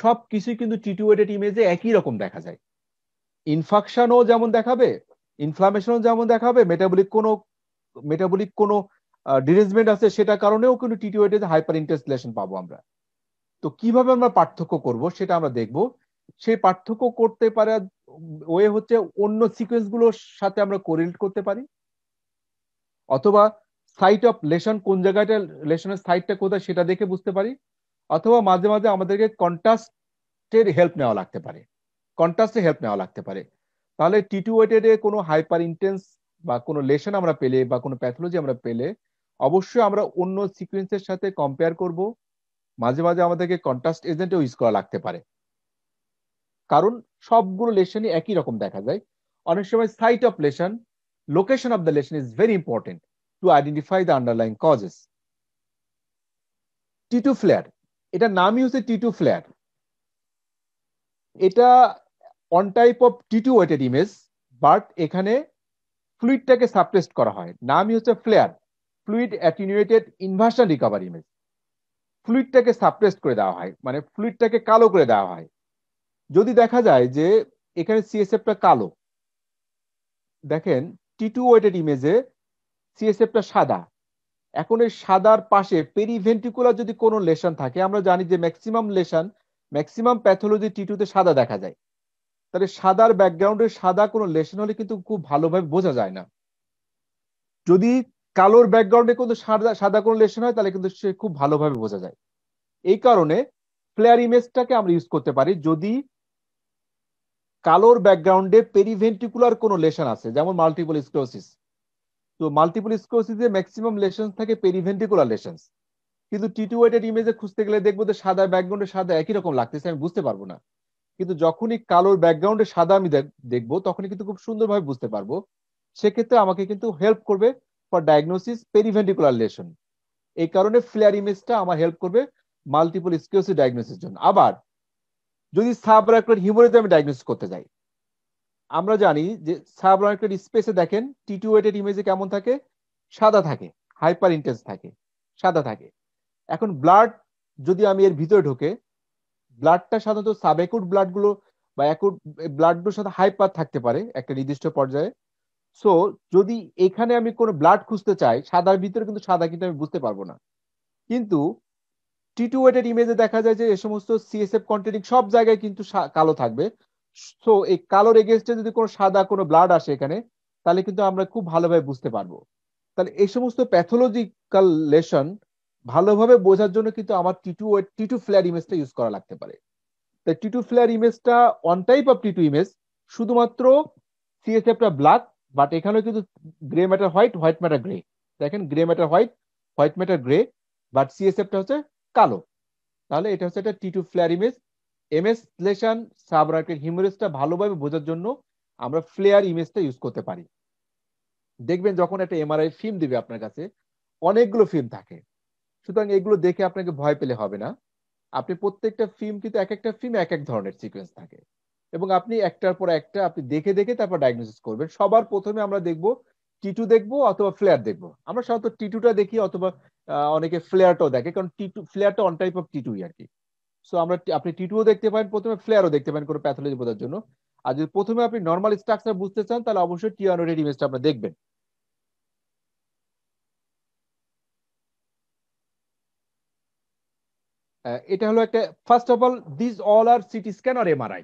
সব কিছুই কিন্তু টিটু ওয়েটেড ইমেজে একই রকম দেখা যায় ইনফাকশনও যেমন দেখাবে ইনফ্লামেশনও যেমন দেখাবে মেটাবলিক কোনো মেটাবলিক কোনো ডিরেজমেন্ট আছে সেটা কারণেও কিন্তু টিটু ওয়েটেড হাইপার ইন্টেস্টলেশন পাবো আমরা তো কিভাবে আমরা পার্থক্য করব সেটা আমরা দেখব সেই পার্থক্য করতে পারে ওয়ে হচ্ছে অন্য সিকোয়েন্স গুলোর সাথে আমরা কোরিলেট করতে পারি অথবা সাইট অফ লেশন কোন জায়গাটা লেশনের সাইটটা কোথায় সেটা দেখে বুঝতে পারি অথবা মাঝে মাঝে আমাদেরকে কন্ট্রাস্টের হেল্প নেওয়া লাগতে পারে কন্ট্রাস্টের হেল্প নেওয়া লাগতে পারে তাহলে টিটুয়েটেড এ কোনো হাইপার ইন্টেন্স বা কোনো লেশন আমরা পেলে বা কোনো প্যাথোলজি আমরা পেলে অবশ্যই আমরা অন্য সিকোয়েন্সের সাথে কম্পেয়ার করব মাঝে মাঝে আমাদেরকে কন্ট্রাস্ট এজেন্টও ইউজ করা লাগতে পারে কারণ সবগুলো লেশনই একই রকম দেখা যায় অনেক সময় site of lesion location of the lesion is very important to identify the underline causes T two FLAIR এটা নামই হচ্ছে টিটু ফ্ল্যার এটা one type of T two weighted image but এখানে ফ্লুইডটাকে সাপ্রেস্ট করা হয় নামই হচ্ছে FLAIR fluid attenuated inversion recover image ফ্লুইডটাকে সাপ্রেস করে দেওয়া হয় মানে ফ্লুইডটাকে কালো করে দেওয়া হয় যদি দেখা যায় যে এখানে সিএসএফটা কালো দেখেন টি টু ওয়েটেড ইমেজে সিএসএফটা সাদা এখন এই সাদার পাশে পেরিভেন্টিকুলার যদি কোনো লেশন থাকে আমরা জানি যে maximum lesion maximum pathology T টুতে সাদা দেখা যায় তাহলে সাদার ব্যাকগ্রাউন্ডে সাদা কোনো লেশন হলে কিন্তু খুব ভালোভাবে বোঝা যায় না যদি কালোর ব্যাকগ্রাউন্ডে কিন্তু সাদা সাদা কোনো লেশন হয় তাহলে কিন্তু সে খুব ভালোভাবে বোঝা যায় এই কারণে ফ্লেয়ার ইমেজটাকে আমরা ইউজ করতে পারি যদি কালোর ব্যাকগ্রাউন্ডে পেরিভেন্টিকুলার কোনো লেশন আছে যেমন মাল্টিপল স্ক্লোসিস তো মাল্টিপল স্ক্লোসিসে ম্যাক্সিমাম লেশন থাকে পেরিভেন্টিকুলার লেশন কিন্তু টিটুয়েটেড ইমেজে খুঁজতে গেলে দেখবো যে সাদা ব্যাকগ্রাউন্ডে সাদা একই রকম লাগতেছে আমি বুঝতে পারবো না কিন্তু যখনই কালোর ব্যাকগ্রাউন্ডে সাদা আমি দেখবো তখনই কিন্তু খুব সুন্দরভাবে বুঝতে পারবো সেক্ষেত্রে আমাকে কিন্তু হেল্প করবে ফর ডায়াগনোসিস পেরিভেন্টিকুলার লেশন এই কারণে ফ্লেয়ার ইমেজটা আমার হেল্প করবে মাল্টিপল স্কিওসিস ডায়াগনোসিস জন্য আবার যদি সাবরাকুলার হিমোরেজ আমি ডায়াগনোসিস করতে যাই আমরা জানি যে সাবরাকুলার স্পেসে দেখেন টিটু ওয়েটেড ইমেজে কেমন থাকে সাদা থাকে হাইপার ইন্টেন্স থাকে সাদা থাকে এখন ব্লাড যদি আমি এর ভিতরে ঢোকে ব্লাডটা সাধারণত সাবেকুট ব্লাডগুলো বা একুট ব্লাডগুলোর সাথে হাইপার থাকতে পারে একটা নির্দিষ্ট পর্যায়ে সো যদি এখানে আমি কোনো ব্লাড খুঁজতে চাই সাদার ভিতরে কিন্তু সাদা কিন্তু আমি বুঝতে পারবো না কিন্তু টি টু ওয়েটেড ইমেজে দেখা যায় যে এ সমস্ত সিএসএফ কন্টেনিং সব জায়গায় কিন্তু কালো থাকবে সো এই কালোর এগেনস্টে যদি কোনো সাদা কোনো ব্লাড আসে এখানে তাহলে কিন্তু আমরা খুব ভালোভাবে বুঝতে পারবো তাহলে এই সমস্ত প্যাথোলজিক্যাল লেশন ভালোভাবে বোঝার জন্য কিন্তু আমার টিটু টিটু ফ্ল্যার ইমেজটা ইউজ করা লাগতে পারে তাই টিটু ফ্ল্যার ইমেজটা one type of T two image শুধুমাত্র সিএসএফটা ব্ল্যাক বাট এখানেও কিন্তু grey matter white white matter grey দেখেন grey matter white white matter grey but সিএসএফটা হচ্ছে কালো তাহলে এটা হচ্ছে একটা T two FLAIR image MS প্লেশান সাবরাকের হিমোরেজটা ভালোভাবে বোঝার জন্য আমরা ফ্লেয়ার ইমেজটা ইউজ করতে পারি দেখবেন যখন একটা এমআরআই ফিল্ম দিবে আপনার কাছে অনেকগুলো ফিল্ম থাকে সুতরাং এগুলো দেখে আপনাকে ভয় পেলে হবে না আপনি প্রত্যেকটা ফিল্ম কিন্তু এক একটা ফিল্ম এক এক ধরনের সিকোয়েন্স থাকে এবং আপনি একটার পর একটা আপনি দেখে দেখে তারপর ডায়াগনোসিস করবেন সবার প্রথমে আমরা দেখব টিটু দেখবো অথবা ফ্লেয়ার দেখবো আমরা সাধারণত টিটুটা দেখি অথবা অনেকে ফ্লেয়ারটাও দেখে কারণ টিটু ফ্লেয়ারটা অন টাইপ অফ টিটুই আর কি সো আমরা আপনি টিটুও দেখতে পারেন প্রথমে ফ্লেয়ারও দেখতে পারেন কোনো প্যাথোলজি বোঝার জন্য আর যদি প্রথমে আপনি নর্মাল স্ট্রাকচার বুঝতে চান তাহলে অবশ্যই টিআনোরেড ইমেজটা আপনার দেখবেন এটা হলো একটা first of all this all are CT scan আর MRI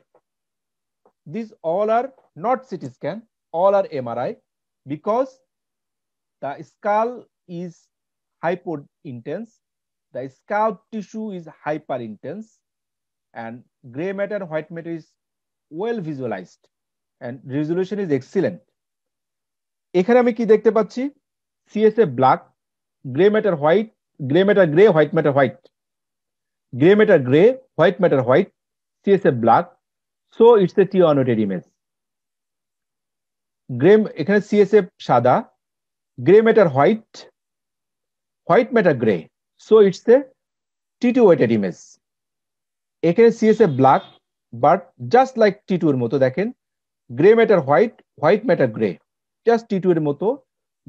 These all are not CT scan, all are MRI because the skull is hypo-intense, the scalp tissue is hyper-intense, and gray matter white matter is well visualized and resolution is excellent. CSA black, gray matter white, gray matter gray, white matter white, gray matter gray, white matter white, CSA black, so it's a T one weighted image grey এখানে CSF সাদা grey matter white white matter grey so it's a T two weighted image এখানে CSF black but just like T টিটুর মতো দেখেন grey matter white white matter grey just T two এর মতো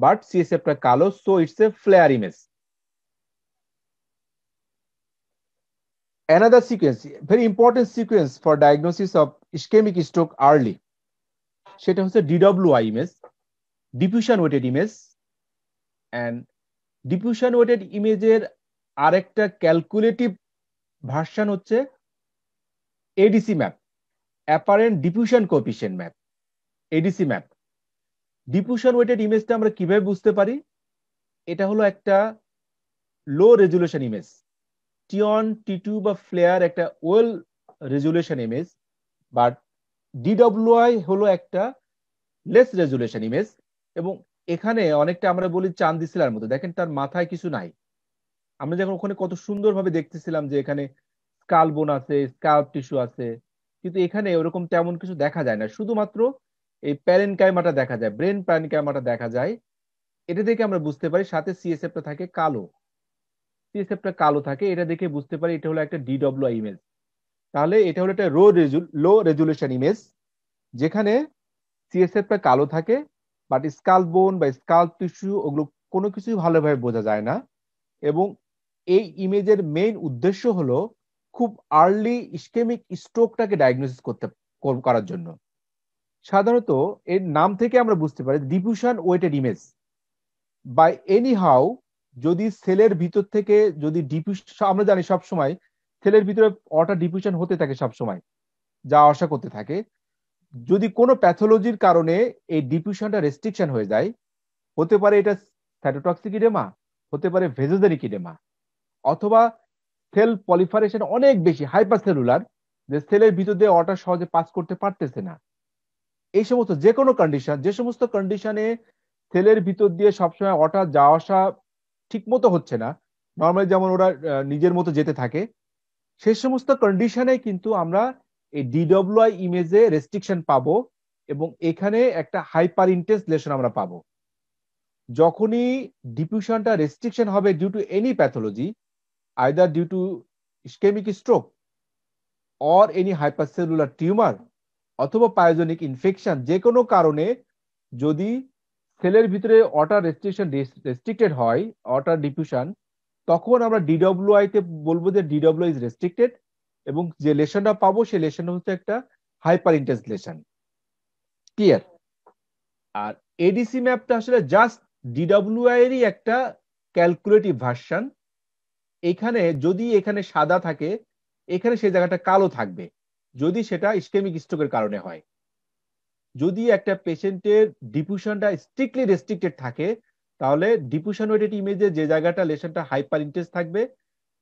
but সিএসএফটা কালো so it's a FLAIR image another sequence very important sequence for diagnosis of ischemic stroke early সেটা হচ্ছে DWI image diffusion weighted image and diffusion weighted ইমেজের আরেকটা calculative version হচ্ছে ADC map apparent diffusion coefficient map ADC map diffusion weighted ইমেজটা আমরা কিভাবে বুঝতে পারি এটা হলো একটা low resolution image T one T two বা ফ্লেয়ার একটা well resolution image but DWI হলো একটা লেস রেজুলেশন ইমেজ এবং এখানে অনেকটা আমরা বলি চান্দিসিলার মতো দেখেন তার মাথায় কিছু নাই আমরা যখন ওখানে কত সুন্দরভাবে দেখতেছিলাম যে এখানে স্কাল বোন আছে স্কাল টিস্যু আছে কিন্তু এখানে ওরকম তেমন কিছু দেখা যায় না শুধুমাত্র এই প্যারেনকাইমাটা দেখা যায় ব্রেন প্যারেনকাইমাটা দেখা যায় এটা থেকে আমরা বুঝতে পারি সাথে সিএসএফটা থাকে কালো পিএসএফটা কালো থাকে এটা দেখে বুঝতে পারি এটা হলো একটা ডিডব্লিউ ইমেজ তাহলে এটা হলো একটা রো লো রেজুলেশন ইমেজ যেখানে সিএসএফটা কালো থাকে বাট স্কাল বোন বা স্কাল টিস্যু ওগুলো কোনো কিছুই ভালোভাবে বোঝা যায় না এবং এই ইমেজের মেইন উদ্দেশ্য হলো খুব আর্লি ইস্কেমিক স্ট্রোকটাকে ডায়াগনোসিস করতে করার জন্য সাধারণত এর নাম থেকে আমরা বুঝতে পারি diffusion weighted image by any how যদি সেলের ভিতর থেকে যদি ডিপিউশন আমরা জানি সব সময় সেলের ভিতরে অটা ডিপিউশন হতে থাকে সব সময় যা আশা করতে থাকে যদি কোনো প্যাথোলজির কারণে এই ডিপিউশনটা রেস্ট্রিকশন হয়ে যায় হতে পারে এটা ইডেমা হতে পারে ইডেমা অথবা সেল পলিফারেশন অনেক বেশি হাইপার সেলুলার যে সেলের ভিতর দিয়ে অটা সহজে পাস করতে পারতেছে না এই সমস্ত যে কোনো কন্ডিশন যে সমস্ত কন্ডিশনে সেলের ভিতর দিয়ে সবসময় অটা যাওয়া আসা ঠিক মতো হচ্ছে না নর্মালি যেমন ওরা নিজের মতো যেতে থাকে সে সমস্ত কন্ডিশনে কিন্তু আমরা এই আই ইমেজে রেস্ট্রিকশন পাবো এবং এখানে একটা হাইপার ইন্টেন্স লেশন আমরা পাবো যখনই ডিপিউশনটা রেস্ট্রিকশন হবে due to any pathology either due to ischemic stroke or any hypercellular tumour অথবা পায়োজনিক ইনফেকশন যে কোনো কারণে যদি সেলের ভিতরে অটার রেস্ট্রিকশন রেস্ট্রিক্টেড হয় অটার ডিফিউশন তখন আমরা ডিডব্লিউআই তে বলবো যে ডিডব্লিউ ইজ রেস্ট্রিক্টেড এবং যে লেশনটা পাবো সেই লেশন হচ্ছে একটা হাইপার ইন্টেন্স লেশন ক্লিয়ার আর এডিসি ম্যাপটা আসলে জাস্ট ডিডব্লিউআই এরই একটা ক্যালকুলেটিভ ভার্সন এখানে যদি এখানে সাদা থাকে এখানে সেই জায়গাটা কালো থাকবে যদি সেটা ইস্কেমিক স্ট্রোকের কারণে হয় যদি একটা পেশেন্টের ডিপুশনটা স্ট্রিক্টলি রেস্ট্রিক্টেড থাকে তাহলে ডিপুশন ওয়েটেড ইমেজে যে জায়গাটা লেশনটা হাইপার ইন্টেন্স থাকবে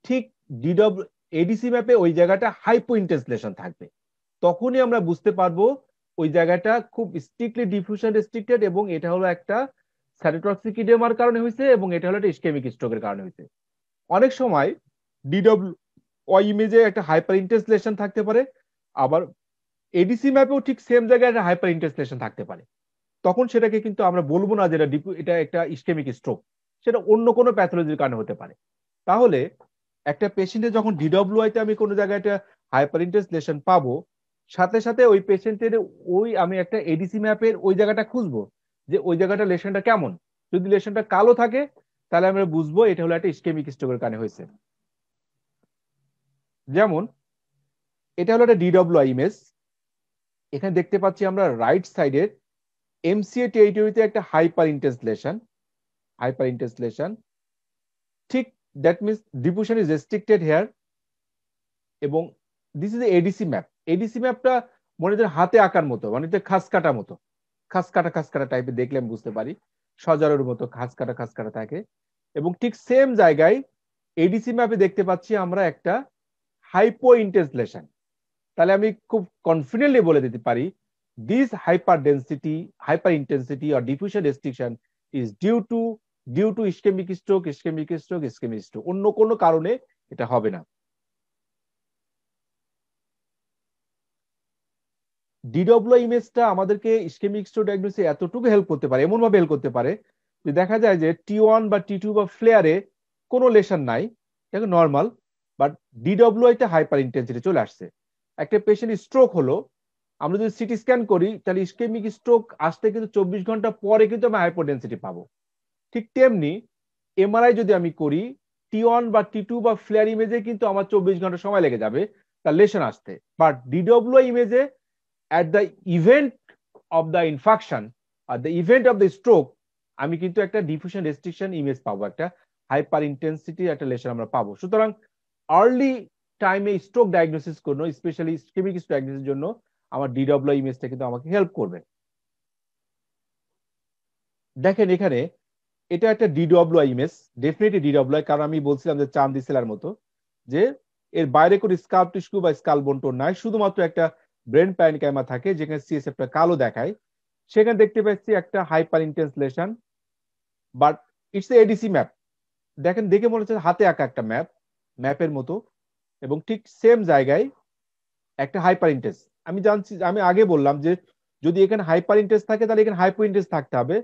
ঠিক ডিডব এডিসি ম্যাপে ওই জায়গাটা হাইপো ইন্টেন্স লেশন থাকবে তখনই আমরা বুঝতে পারবো ওই জায়গাটা খুব স্ট্রিক্টলি ডিফিউশন রেস্ট্রিক্টেড এবং এটা হলো একটা স্যাটোটক্সিকিডেমার কারণে হয়েছে এবং এটা হলো একটা ইস্কেমিক স্ট্রোকের কারণে হয়েছে অনেক সময় ডিডব্লিউ ওই ইমেজে একটা হাইপার ইন্টেন্স লেশন থাকতে পারে আবার এডিসি ম্যাপেও ঠিক সেম জায়গায় একটা হাইপার ইন্টারস্টেশন থাকতে পারে তখন সেটাকে কিন্তু আমরা বলবো না যে এটা একটা ইস্টেমিক স্ট্রোক সেটা অন্য কোনো প্যাথোলজির কারণে হতে পারে তাহলে একটা পেশেন্টের যখন ডিডব্লিউআইতে আমি কোনো জায়গায় একটা হাইপার ইন্টারস্টেশন পাবো সাথে সাথে ওই পেশেন্টের ওই আমি একটা এডিসি ম্যাপের ওই জায়গাটা খুঁজবো যে ওই জায়গাটা লেশনটা কেমন যদি লেশনটা কালো থাকে তাহলে আমরা বুঝবো এটা হলো একটা ইস্কেমিক স্ট্রোকের কারণে হয়েছে যেমন এটা হলো একটা ডিডব্লিউ ইমেজ এখানে দেখতে পাচ্ছি আমরা রাইট সাইডের এমসিএ টেরিটরিতে একটা হাইপার ইন্টেন্সলেশন হাইপার ইন্টেন্সলেশন ঠিক that means diffusion is restricted here এবং this is ADC map ADC ম্যাপটা মনে হাতে আঁকার মতো মানে খাস কাটা মতো খাস কাটা খাস কাটা টাইপের দেখলে আমি বুঝতে পারি সজারোর মতো খাস কাটা খাস কাটা থাকে এবং ঠিক সেম জায়গায় এডিসি ম্যাপে দেখতে পাচ্ছি আমরা একটা হাইপো ইন্টেন্সলেশন তাহলে আমি খুব কনফিডেন্টলি বলে দিতে পারি this hyper density hyper intensity or diffusion restriction is due to due to ischemic stroke ischemic stroke ischemic stroke অন্য কোনো কারণে এটা হবে না ডিডব্লিউ ইমেজটা আমাদেরকে ইস্কেমিক স্ট্রোক ডায়াগনোসিস এতটুকু হেল্প করতে পারে এমন ভাবে হেল্প করতে পারে যে দেখা যায় যে টি ওয়ান বা টি টু বা ফ্লেয়ারে কোনো লেশন নাই দেখো নর্মাল বাট ডিডব্লিউ আইটা হাইপার ইন্টেন্সিটি চলে আসছে একটা পেশেন্ট স্ট্রোক হলো আমরা যদি সিটি স্ক্যান করি তাহলে ইস্কেমিক স্ট্রোক আসতে কিন্তু চব্বিশ ঘন্টা পরে কিন্তু আমি হাইপোডেন্সিটি পাবো ঠিক তেমনি এমআরআই যদি আমি করি টি ওয়ান বা টি টু বা ফ্লেয়ার ইমেজে কিন্তু আমার চব্বিশ ঘন্টা সময় লেগে যাবে তার লেশন আসতে বাট ডিডব্লিউ ইমেজে at the event of the infarction আর the event of the stroke আমি কিন্তু একটা ডিফিউশন রেস্ট্রিকশন ইমেজ পাবো একটা হাইপার ইন্টেন্সিটি একটা লেশন আমরা পাবো সুতরাং আর্লি টাইমে স্ট্রোক ডায়াগনোসিস করুন স্পেশালি ইসকেমিক ডায়াগনোসিসের জন্য আমার ডিডব্লিউ ইমেজটা কিন্তু আমাকে হেল্প করবে দেখেন এখানে এটা একটা ডিডব্লিউ ইমেজ ডেফিনেটলি ডিডব্লিউ কারণ আমি বলছিলাম যে চাঁদ দিছিলার মতো যে এর বাইরে কোনো স্কাল্প টিস্যু বা স্কাল বন্টন নাই শুধুমাত্র একটা ব্রেন প্যান ক্যামা থাকে যেখানে সিএসএফটা কালো দেখায় সেখানে দেখতে পাচ্ছি একটা hyper lesion but it's ADC map দেখেন দেখে মনে হচ্ছে হাতে আঁকা একটা ম্যাপ ম্যাপের মতো এবং ঠিক সেম জায়গায় একটা হাইপার ইন্টেস আমি জানছি আমি আগে বললাম যে যদি এখানে হাইপার ইন্টেস থাকে তাহলে এখানে হাইপো ইন্টেস থাকতে হবে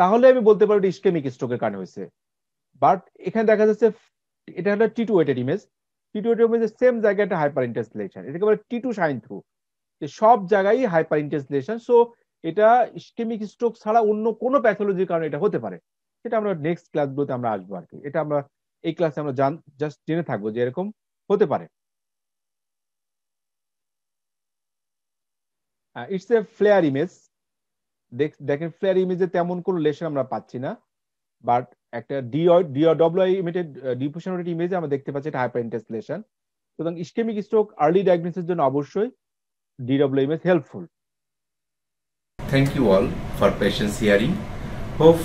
তাহলে আমি বলতে পারবো ইস্কেমিক স্ট্রোকের কারণে হয়েছে বাট এখানে দেখা যাচ্ছে এটা একটা T two weighted image T two weighted ইমেজের সেম জায়গায় একটা হাইপার ইন্টেস লেশন এটাকে বলে টি টু সাইন থ্রু যে সব জায়গায় হাইপার ইন্টেস লেশন সো এটা ইস্কেমিক স্ট্রোক ছাড়া অন্য কোনো প্যাথোলজির কারণে এটা হতে পারে সেটা আমরা নেক্সট ক্লাসগুলোতে আমরা আসবো আর কি এটা আমরা এই ক্লাসে আমরা জান জাস্ট জেনে থাকবো যে এরকম হতে পারে ইটস এ ফ্লেয়ার ইমেজ দেখেন ফ্লেয়ার ইমেজে তেমন কোনো লেশন আমরা পাচ্ছি না বাট একটা ডিওডব্লিউ ইমিটেড ডিফিউশন ইমেজে আমরা দেখতে পাচ্ছি এটা হাইপার ইন্টেসলেশন সুতরাং ইস্কেমিক স্ট্রোক আর্লি ডায়াগনোসিসের জন্য অবশ্যই DW image helpful thank you all for patience hearing hope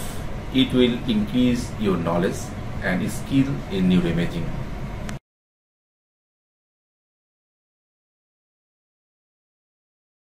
it will increase increase knowledge knowledge skill in in imaging